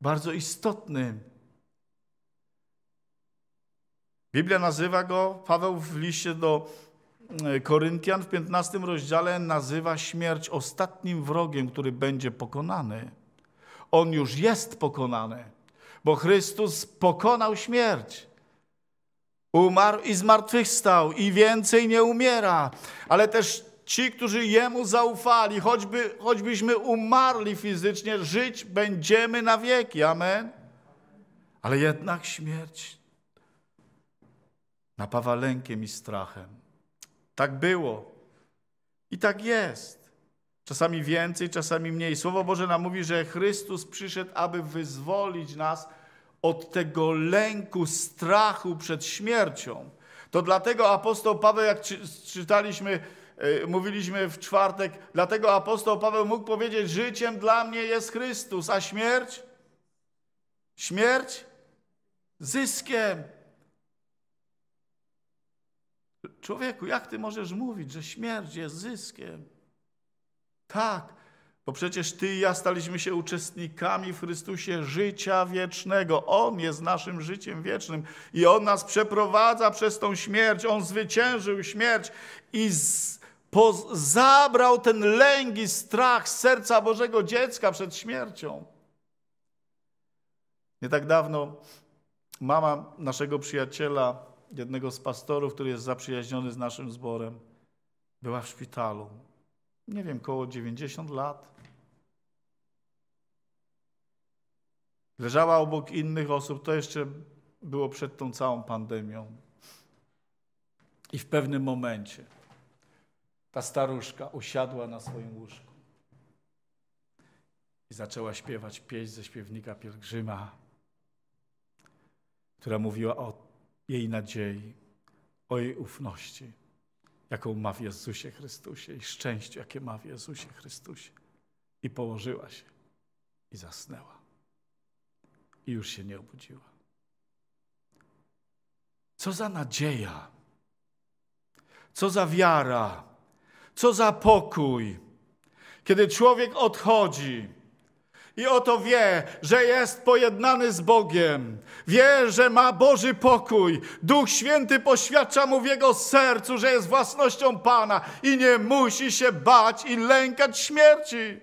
bardzo istotnym Biblia nazywa go, Paweł w liście do e, Koryntian w 15 rozdziale nazywa śmierć ostatnim wrogiem, który będzie pokonany. On już jest pokonany, bo Chrystus pokonał śmierć. Umarł i zmartwychwstał i więcej nie umiera, ale też ci, którzy Jemu zaufali, choćby, choćbyśmy umarli fizycznie, żyć będziemy na wieki. Amen. Ale jednak śmierć napawa lękiem i strachem. Tak było i tak jest. Czasami więcej, czasami mniej. Słowo Boże nam mówi, że Chrystus przyszedł, aby wyzwolić nas od tego lęku, strachu przed śmiercią. To dlatego apostoł Paweł, jak czytaliśmy, e, mówiliśmy w czwartek, dlatego apostoł Paweł mógł powiedzieć: Życiem dla mnie jest Chrystus, a śmierć? Śmierć? Zyskiem. Człowieku, jak ty możesz mówić, że śmierć jest zyskiem? Tak, bo przecież ty i ja staliśmy się uczestnikami w Chrystusie życia wiecznego. On jest naszym życiem wiecznym i on nas przeprowadza przez tą śmierć. On zwyciężył śmierć i zabrał ten lęk i strach z serca Bożego dziecka przed śmiercią. Nie tak dawno mama naszego przyjaciela jednego z pastorów, który jest zaprzyjaźniony z naszym zborem, była w szpitalu. Nie wiem, koło 90 lat. Leżała obok innych osób, to jeszcze było przed tą całą pandemią. I w pewnym momencie ta staruszka usiadła na swoim łóżku i zaczęła śpiewać pieśń ze śpiewnika pielgrzyma, która mówiła o jej nadziei, o jej ufności, jaką ma w Jezusie Chrystusie i szczęściu, jakie ma w Jezusie Chrystusie. I położyła się i zasnęła. I już się nie obudziła. Co za nadzieja, co za wiara, co za pokój, kiedy człowiek odchodzi i oto wie, że jest pojednany z Bogiem. Wie, że ma Boży pokój. Duch Święty poświadcza mu w jego sercu, że jest własnością Pana i nie musi się bać i lękać śmierci.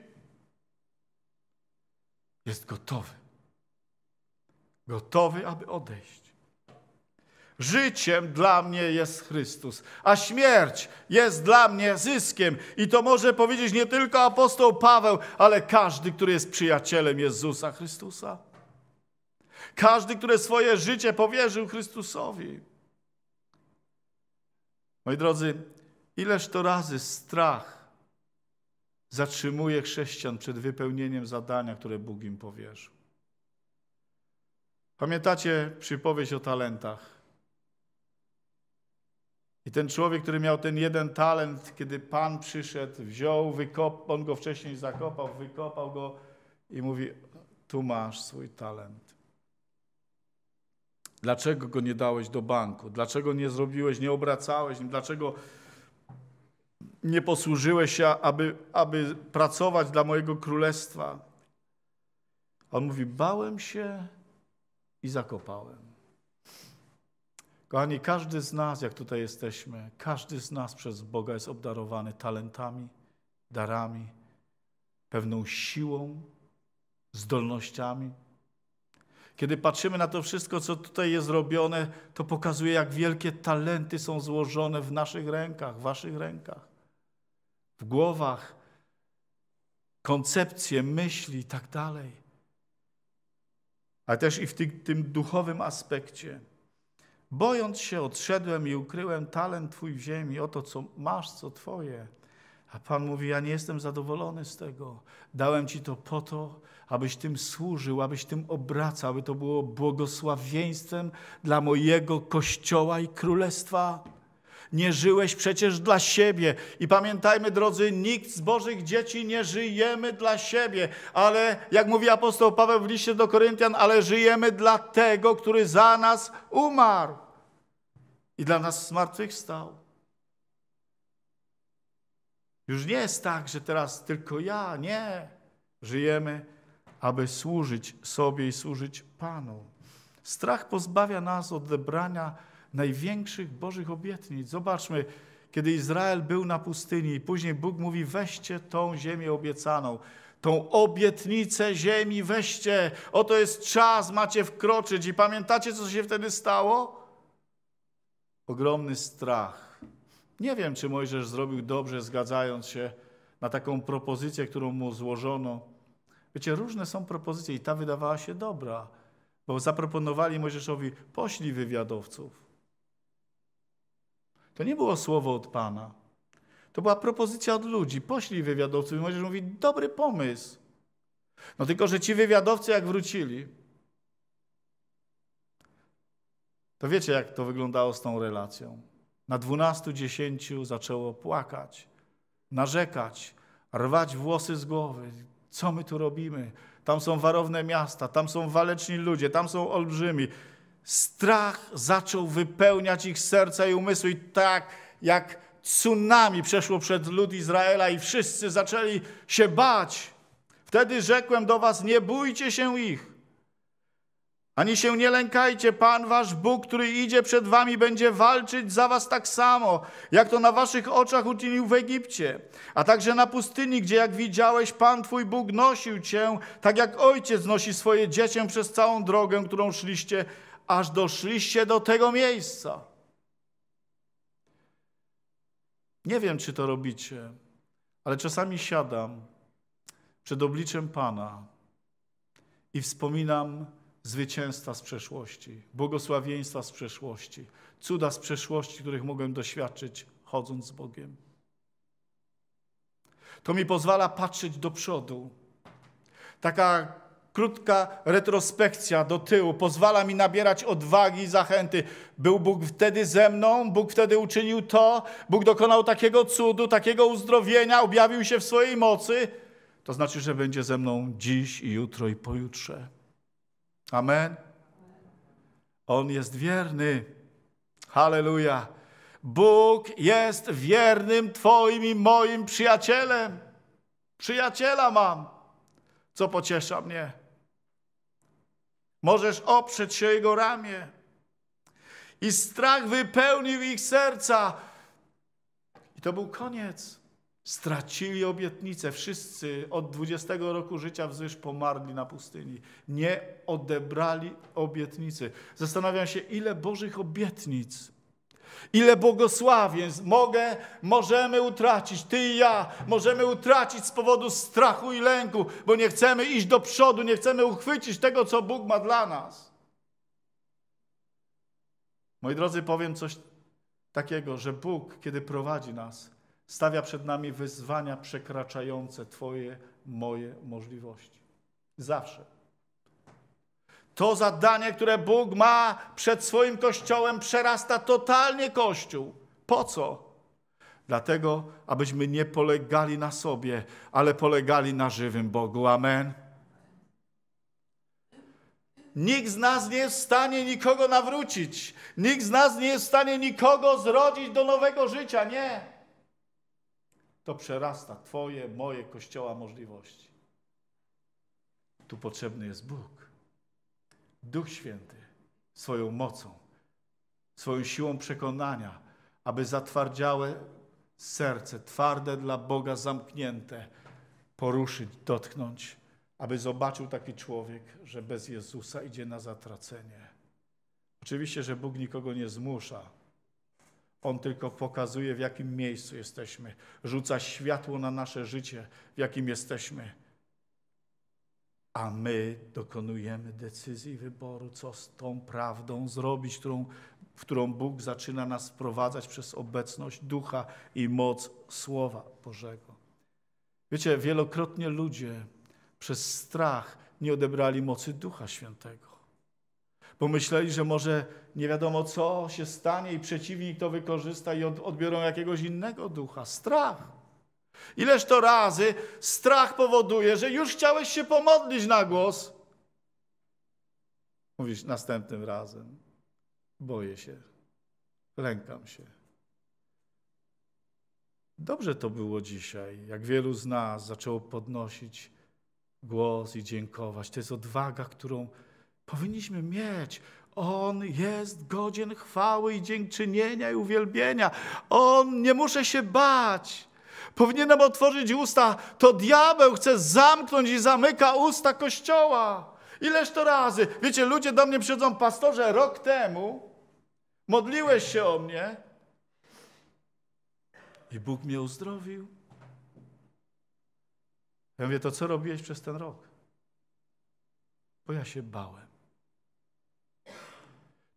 Jest gotowy. Gotowy, aby odejść. Życiem dla mnie jest Chrystus, a śmierć jest dla mnie zyskiem. I to może powiedzieć nie tylko apostoł Paweł, ale każdy, który jest przyjacielem Jezusa Chrystusa. Każdy, który swoje życie powierzył Chrystusowi. Moi drodzy, ileż to razy strach zatrzymuje chrześcijan przed wypełnieniem zadania, które Bóg im powierzył. Pamiętacie przypowieść o talentach? I ten człowiek, który miał ten jeden talent, kiedy Pan przyszedł, wziął, wykop, on go wcześniej zakopał, wykopał go i mówi, tu masz swój talent. Dlaczego go nie dałeś do banku? Dlaczego nie zrobiłeś, nie obracałeś nim? Dlaczego nie posłużyłeś się, aby, aby pracować dla mojego królestwa? On mówi, bałem się i zakopałem. Kochani, każdy z nas, jak tutaj jesteśmy, każdy z nas przez Boga jest obdarowany talentami, darami, pewną siłą, zdolnościami. Kiedy patrzymy na to wszystko, co tutaj jest robione, to pokazuje, jak wielkie talenty są złożone w naszych rękach, w waszych rękach, w głowach, koncepcje, myśli i tak dalej. Ale też i w tym, tym duchowym aspekcie. Bojąc się, odszedłem i ukryłem talent Twój w ziemi, oto co masz, co Twoje. A Pan mówi: Ja nie jestem zadowolony z tego. Dałem Ci to po to, abyś tym służył, abyś tym obracał, aby to było błogosławieństwem dla mojego kościoła i królestwa. Nie żyłeś przecież dla siebie. I pamiętajmy, drodzy, nikt z Bożych dzieci nie żyjemy dla siebie, ale jak mówi apostoł Paweł w liście do Koryntian, ale żyjemy dla tego, który za nas umarł i dla nas zmartwychwstał. Już nie jest tak, że teraz tylko ja, nie. Żyjemy, aby służyć sobie i służyć Panu. Strach pozbawia nas odebrania największych Bożych obietnic. Zobaczmy, kiedy Izrael był na pustyni i później Bóg mówi, weźcie tą ziemię obiecaną, tą obietnicę ziemi weźcie, oto jest czas, macie wkroczyć. I pamiętacie, co się wtedy stało? Ogromny strach. Nie wiem, czy Mojżesz zrobił dobrze, zgadzając się na taką propozycję, którą mu złożono. Wiecie, różne są propozycje i ta wydawała się dobra, bo zaproponowali Mojżeszowi poślij wywiadowców. To nie było słowo od Pana. To była propozycja od ludzi. Poślij wywiadowców i Mojżesz mówi, dobry pomysł. No tylko, że ci wywiadowcy jak wrócili, to wiecie jak to wyglądało z tą relacją. Na dwunastu dziesięciu zaczęło płakać, narzekać, rwać włosy z głowy. Co my tu robimy? Tam są warowne miasta, tam są waleczni ludzie, tam są olbrzymi. Strach zaczął wypełniać ich serca i umysły, i tak jak tsunami przeszło przed lud Izraela, i wszyscy zaczęli się bać. Wtedy rzekłem do was: Nie bójcie się ich, ani się nie lękajcie. Pan wasz Bóg, który idzie przed wami, będzie walczyć za was tak samo, jak to na waszych oczach uczynił w Egipcie, a także na pustyni, gdzie, jak widziałeś, Pan twój Bóg nosił cię, tak jak ojciec nosi swoje dziecię przez całą drogę, którą szliście aż doszliście do tego miejsca. Nie wiem, czy to robicie, ale czasami siadam przed obliczem Pana i wspominam zwycięstwa z przeszłości, błogosławieństwa z przeszłości, cuda z przeszłości, których mogłem doświadczyć chodząc z Bogiem. To mi pozwala patrzeć do przodu. Taka krótka retrospekcja do tyłu pozwala mi nabierać odwagi i zachęty. Był Bóg wtedy ze mną, Bóg wtedy uczynił to, Bóg dokonał takiego cudu, takiego uzdrowienia, objawił się w swojej mocy. To znaczy, że będzie ze mną dziś i jutro i pojutrze. Amen. On jest wierny. Halleluja. Bóg jest wiernym Twoim i moim przyjacielem. Przyjaciela mam, co pociesza mnie. Możesz oprzeć się Jego ramię. I strach wypełnił ich serca. I to był koniec. Stracili obietnicę. Wszyscy od 20 roku życia wzwyż pomarli na pustyni. Nie odebrali obietnicy. Zastanawiam się, ile Bożych obietnic Ile błogosławieństw mogę, możemy utracić, ty i ja, możemy utracić z powodu strachu i lęku, bo nie chcemy iść do przodu, nie chcemy uchwycić tego, co Bóg ma dla nas. Moi drodzy, powiem coś takiego, że Bóg, kiedy prowadzi nas, stawia przed nami wyzwania przekraczające Twoje, moje możliwości. Zawsze. To zadanie, które Bóg ma przed swoim kościołem, przerasta totalnie kościół. Po co? Dlatego, abyśmy nie polegali na sobie, ale polegali na żywym Bogu. Amen. Nikt z nas nie jest w stanie nikogo nawrócić. Nikt z nas nie jest w stanie nikogo zrodzić do nowego życia. Nie. To przerasta Twoje, moje, Kościoła możliwości. Tu potrzebny jest Bóg. Duch Święty swoją mocą, swoją siłą przekonania, aby zatwardziałe serce, twarde dla Boga zamknięte, poruszyć, dotknąć, aby zobaczył taki człowiek, że bez Jezusa idzie na zatracenie. Oczywiście, że Bóg nikogo nie zmusza. On tylko pokazuje, w jakim miejscu jesteśmy, rzuca światło na nasze życie, w jakim jesteśmy a my dokonujemy decyzji wyboru, co z tą prawdą zrobić, którą, w którą Bóg zaczyna nas wprowadzać przez obecność ducha i moc Słowa Bożego. Wiecie, wielokrotnie ludzie przez strach nie odebrali mocy Ducha Świętego. Pomyśleli, że może nie wiadomo co się stanie i przeciwnik to wykorzysta i odbiorą jakiegoś innego ducha. Strach. Ileż to razy strach powoduje, że już chciałeś się pomodlić na głos. Mówisz następnym razem: Boję się, lękam się. Dobrze to było dzisiaj, jak wielu z nas zaczęło podnosić głos i dziękować. To jest odwaga, którą powinniśmy mieć. On jest godzien chwały i dziękczynienia i uwielbienia. On nie muszę się bać. Powinienem otworzyć usta. To diabeł chce zamknąć i zamyka usta Kościoła. Ileż to razy? Wiecie, ludzie do mnie przychodzą, pastorze, rok temu modliłeś się o mnie i Bóg mnie uzdrowił. Ja mówię, to co robiłeś przez ten rok? Bo ja się bałem.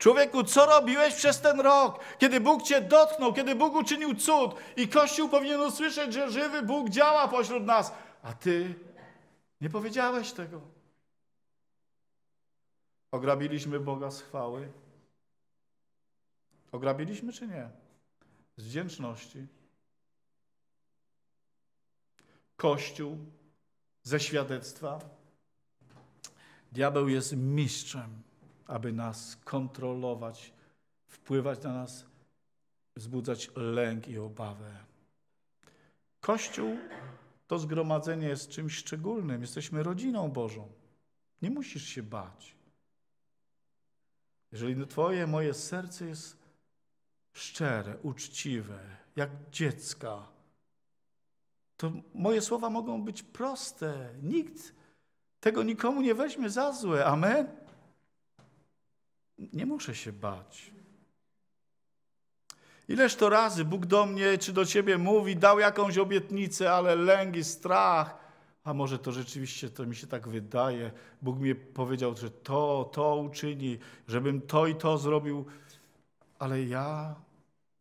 Człowieku, co robiłeś przez ten rok, kiedy Bóg cię dotknął, kiedy Bóg uczynił cud i Kościół powinien usłyszeć, że żywy Bóg działa pośród nas, a ty nie powiedziałeś tego. Ograbiliśmy Boga z chwały. Ograbiliśmy czy nie? Z wdzięczności. Kościół ze świadectwa. Diabeł jest mistrzem aby nas kontrolować, wpływać na nas, wzbudzać lęk i obawę. Kościół to zgromadzenie jest czymś szczególnym. Jesteśmy rodziną Bożą. Nie musisz się bać. Jeżeli Twoje, moje serce jest szczere, uczciwe, jak dziecka, to moje słowa mogą być proste. Nikt tego nikomu nie weźmie za złe. Amen. Nie muszę się bać. Ileż to razy Bóg do mnie czy do ciebie mówi, dał jakąś obietnicę, ale lęk i strach. A może to rzeczywiście, to mi się tak wydaje. Bóg mi powiedział, że to, to uczyni, żebym to i to zrobił. Ale ja,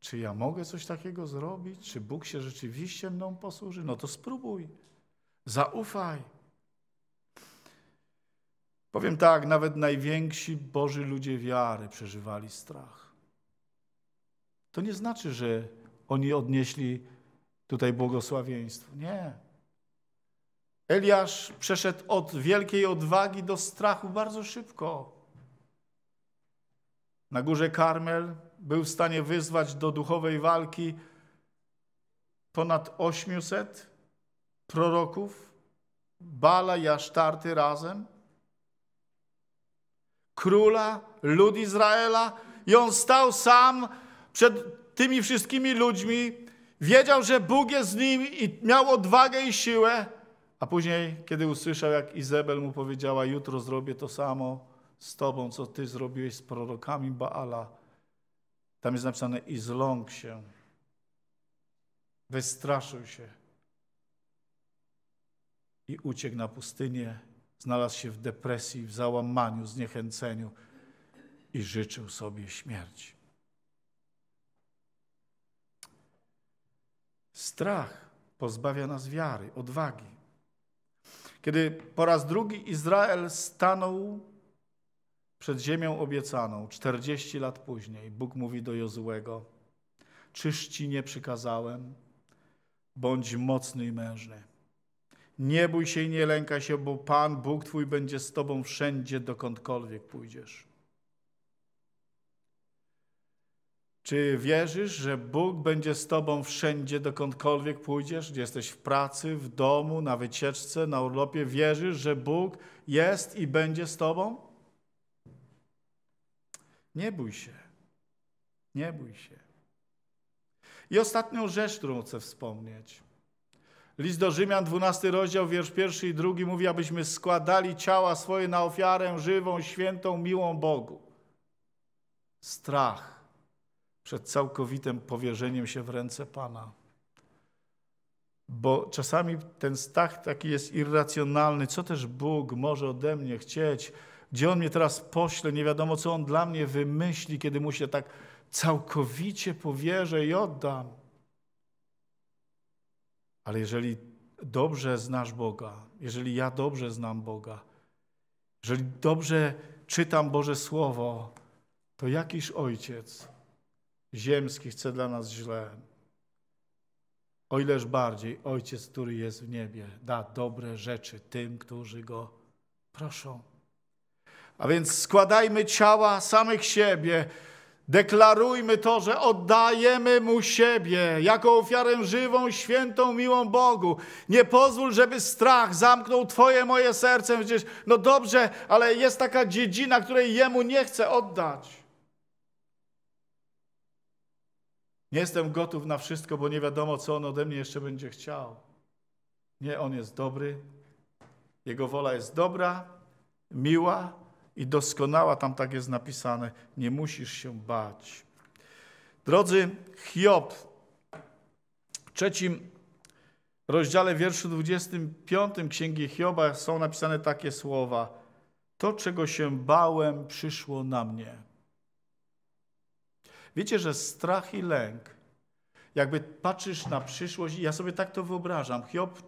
czy ja mogę coś takiego zrobić? Czy Bóg się rzeczywiście mną posłuży? No to spróbuj. Zaufaj. Powiem tak, nawet najwięksi Boży ludzie wiary przeżywali strach. To nie znaczy, że oni odnieśli tutaj błogosławieństwo. Nie. Eliasz przeszedł od wielkiej odwagi do strachu bardzo szybko. Na górze Karmel był w stanie wyzwać do duchowej walki ponad 800 proroków, Bala i Asztarty razem króla, lud Izraela. I on stał sam przed tymi wszystkimi ludźmi. Wiedział, że Bóg jest z nim i miał odwagę i siłę. A później, kiedy usłyszał, jak Izabel mu powiedziała, jutro zrobię to samo z tobą, co ty zrobiłeś z prorokami Baala. Tam jest napisane, i zląkł się. Wystraszył się i uciekł na pustynię Znalazł się w depresji, w załamaniu, zniechęceniu i życzył sobie śmierci. Strach pozbawia nas wiary, odwagi. Kiedy po raz drugi Izrael stanął przed ziemią obiecaną, 40 lat później, Bóg mówi do Jozułego, czyż ci nie przykazałem? Bądź mocny i mężny. Nie bój się i nie lęka się, bo Pan, Bóg Twój będzie z Tobą wszędzie, dokądkolwiek pójdziesz. Czy wierzysz, że Bóg będzie z Tobą wszędzie, dokądkolwiek pójdziesz, gdzie jesteś w pracy, w domu, na wycieczce, na urlopie? Wierzysz, że Bóg jest i będzie z Tobą? Nie bój się. Nie bój się. I ostatnią rzecz, którą chcę wspomnieć – List do Rzymian, 12 rozdział, wiersz pierwszy i drugi mówi, abyśmy składali ciała swoje na ofiarę żywą, świętą, miłą Bogu. Strach przed całkowitym powierzeniem się w ręce Pana. Bo czasami ten strach taki jest irracjonalny. Co też Bóg może ode mnie chcieć? Gdzie On mnie teraz pośle? Nie wiadomo, co On dla mnie wymyśli, kiedy mu się tak całkowicie powierzę i oddam. Ale jeżeli dobrze znasz Boga, jeżeli ja dobrze znam Boga, jeżeli dobrze czytam Boże Słowo, to jakiś ojciec ziemski chce dla nas źle. O ileż bardziej Ojciec, który jest w niebie, da dobre rzeczy tym, którzy Go proszą. A więc składajmy ciała samych siebie, Deklarujmy to, że oddajemy Mu siebie jako ofiarę żywą, świętą, miłą Bogu. Nie pozwól, żeby strach zamknął Twoje moje serce. Przecież, no dobrze, ale jest taka dziedzina, której Jemu nie chcę oddać. Nie jestem gotów na wszystko, bo nie wiadomo, co On ode mnie jeszcze będzie chciał. Nie, On jest dobry. Jego wola jest dobra, miła i doskonała, tam tak jest napisane, nie musisz się bać. Drodzy, Hiob w trzecim rozdziale wierszu 25 Księgi Hioba są napisane takie słowa. To, czego się bałem, przyszło na mnie. Wiecie, że strach i lęk, jakby patrzysz na przyszłość, ja sobie tak to wyobrażam. Hiob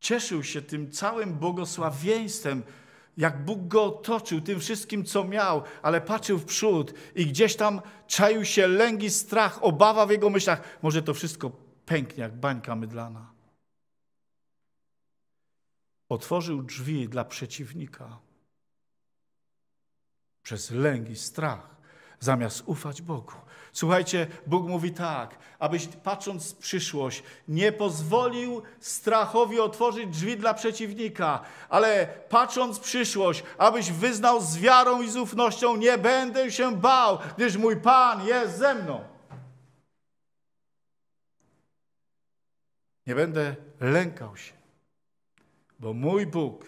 cieszył się tym całym błogosławieństwem, jak Bóg go otoczył tym wszystkim, co miał, ale patrzył w przód i gdzieś tam czaił się lęgi, strach, obawa w jego myślach. Może to wszystko pęknie jak bańka mydlana. Otworzył drzwi dla przeciwnika przez lęk i strach zamiast ufać Bogu. Słuchajcie, Bóg mówi tak, abyś patrząc w przyszłość nie pozwolił strachowi otworzyć drzwi dla przeciwnika, ale patrząc w przyszłość, abyś wyznał z wiarą i z ufnością, nie będę się bał, gdyż mój Pan jest ze mną. Nie będę lękał się, bo mój Bóg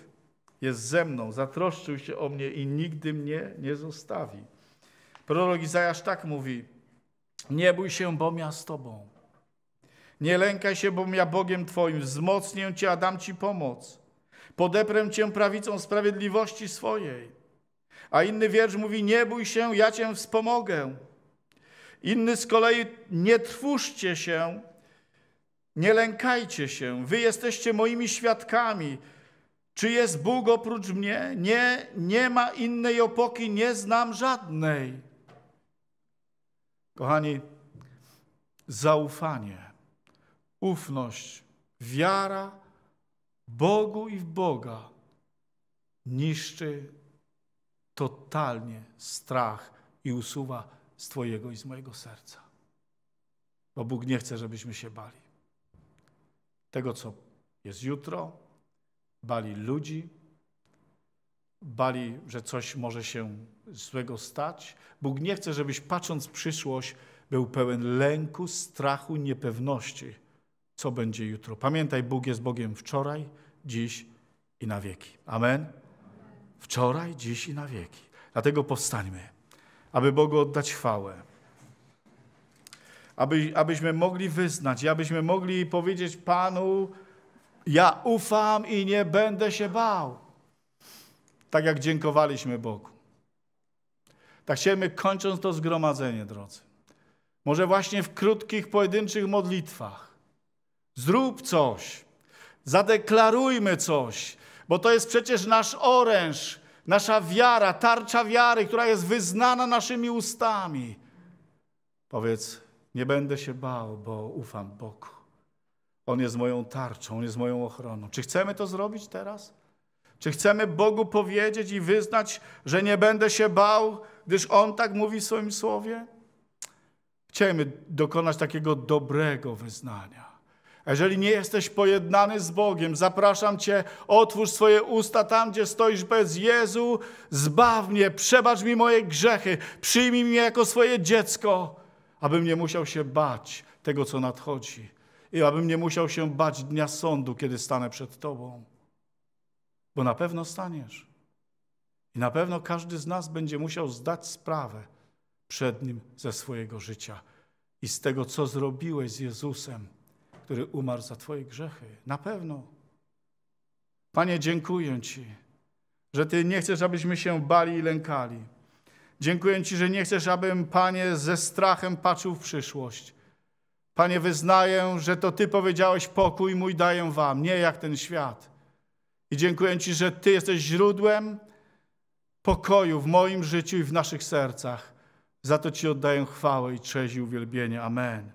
jest ze mną, zatroszczył się o mnie i nigdy mnie nie zostawi. Prorok Izajasz tak mówi: Nie bój się, bo ja z tobą. Nie lękaj się, bo ja Bogiem Twoim wzmocnię Cię, a dam Ci pomoc. Podeprę Cię prawicą sprawiedliwości swojej. A inny wiersz mówi, nie bój się, ja Cię wspomogę. Inny z kolei, nie trwóżcie się, nie lękajcie się, Wy jesteście moimi świadkami. Czy jest Bóg oprócz mnie? Nie, nie ma innej opoki, nie znam żadnej. Kochani, zaufanie, ufność, wiara Bogu i w Boga niszczy totalnie strach i usuwa z Twojego i z mojego serca. Bo Bóg nie chce, żebyśmy się bali tego, co jest jutro, bali ludzi, bali, że coś może się złego stać. Bóg nie chce, żebyś patrząc w przyszłość był pełen lęku, strachu, niepewności, co będzie jutro. Pamiętaj, Bóg jest Bogiem wczoraj, dziś i na wieki. Amen? Wczoraj, dziś i na wieki. Dlatego powstańmy, aby Bogu oddać chwałę. Aby, abyśmy mogli wyznać i abyśmy mogli powiedzieć Panu, ja ufam i nie będę się bał. Tak jak dziękowaliśmy Bogu. Tak chcielibyśmy, kończąc to zgromadzenie, drodzy, może właśnie w krótkich, pojedynczych modlitwach, zrób coś, zadeklarujmy coś, bo to jest przecież nasz oręż, nasza wiara, tarcza wiary, która jest wyznana naszymi ustami. Powiedz, nie będę się bał, bo ufam Bogu. On jest moją tarczą, On jest moją ochroną. Czy chcemy to zrobić teraz? Czy chcemy Bogu powiedzieć i wyznać, że nie będę się bał, gdyż On tak mówi w swoim słowie? Chciałem dokonać takiego dobrego wyznania. jeżeli nie jesteś pojednany z Bogiem, zapraszam Cię, otwórz swoje usta tam, gdzie stoisz bez Jezu, zbaw mnie, przebacz mi moje grzechy, przyjmij mnie jako swoje dziecko, abym nie musiał się bać tego, co nadchodzi i abym nie musiał się bać dnia sądu, kiedy stanę przed Tobą. Bo na pewno staniesz. I na pewno każdy z nas będzie musiał zdać sprawę przed Nim ze swojego życia i z tego, co zrobiłeś z Jezusem, który umarł za Twoje grzechy. Na pewno. Panie, dziękuję Ci, że Ty nie chcesz, abyśmy się bali i lękali. Dziękuję Ci, że nie chcesz, abym, Panie, ze strachem patrzył w przyszłość. Panie, wyznaję, że to Ty powiedziałeś pokój mój daję Wam, nie jak ten świat. I dziękuję Ci, że Ty jesteś źródłem, pokoju w moim życiu i w naszych sercach. Za to Ci oddaję chwałę i cześć i uwielbienie. Amen.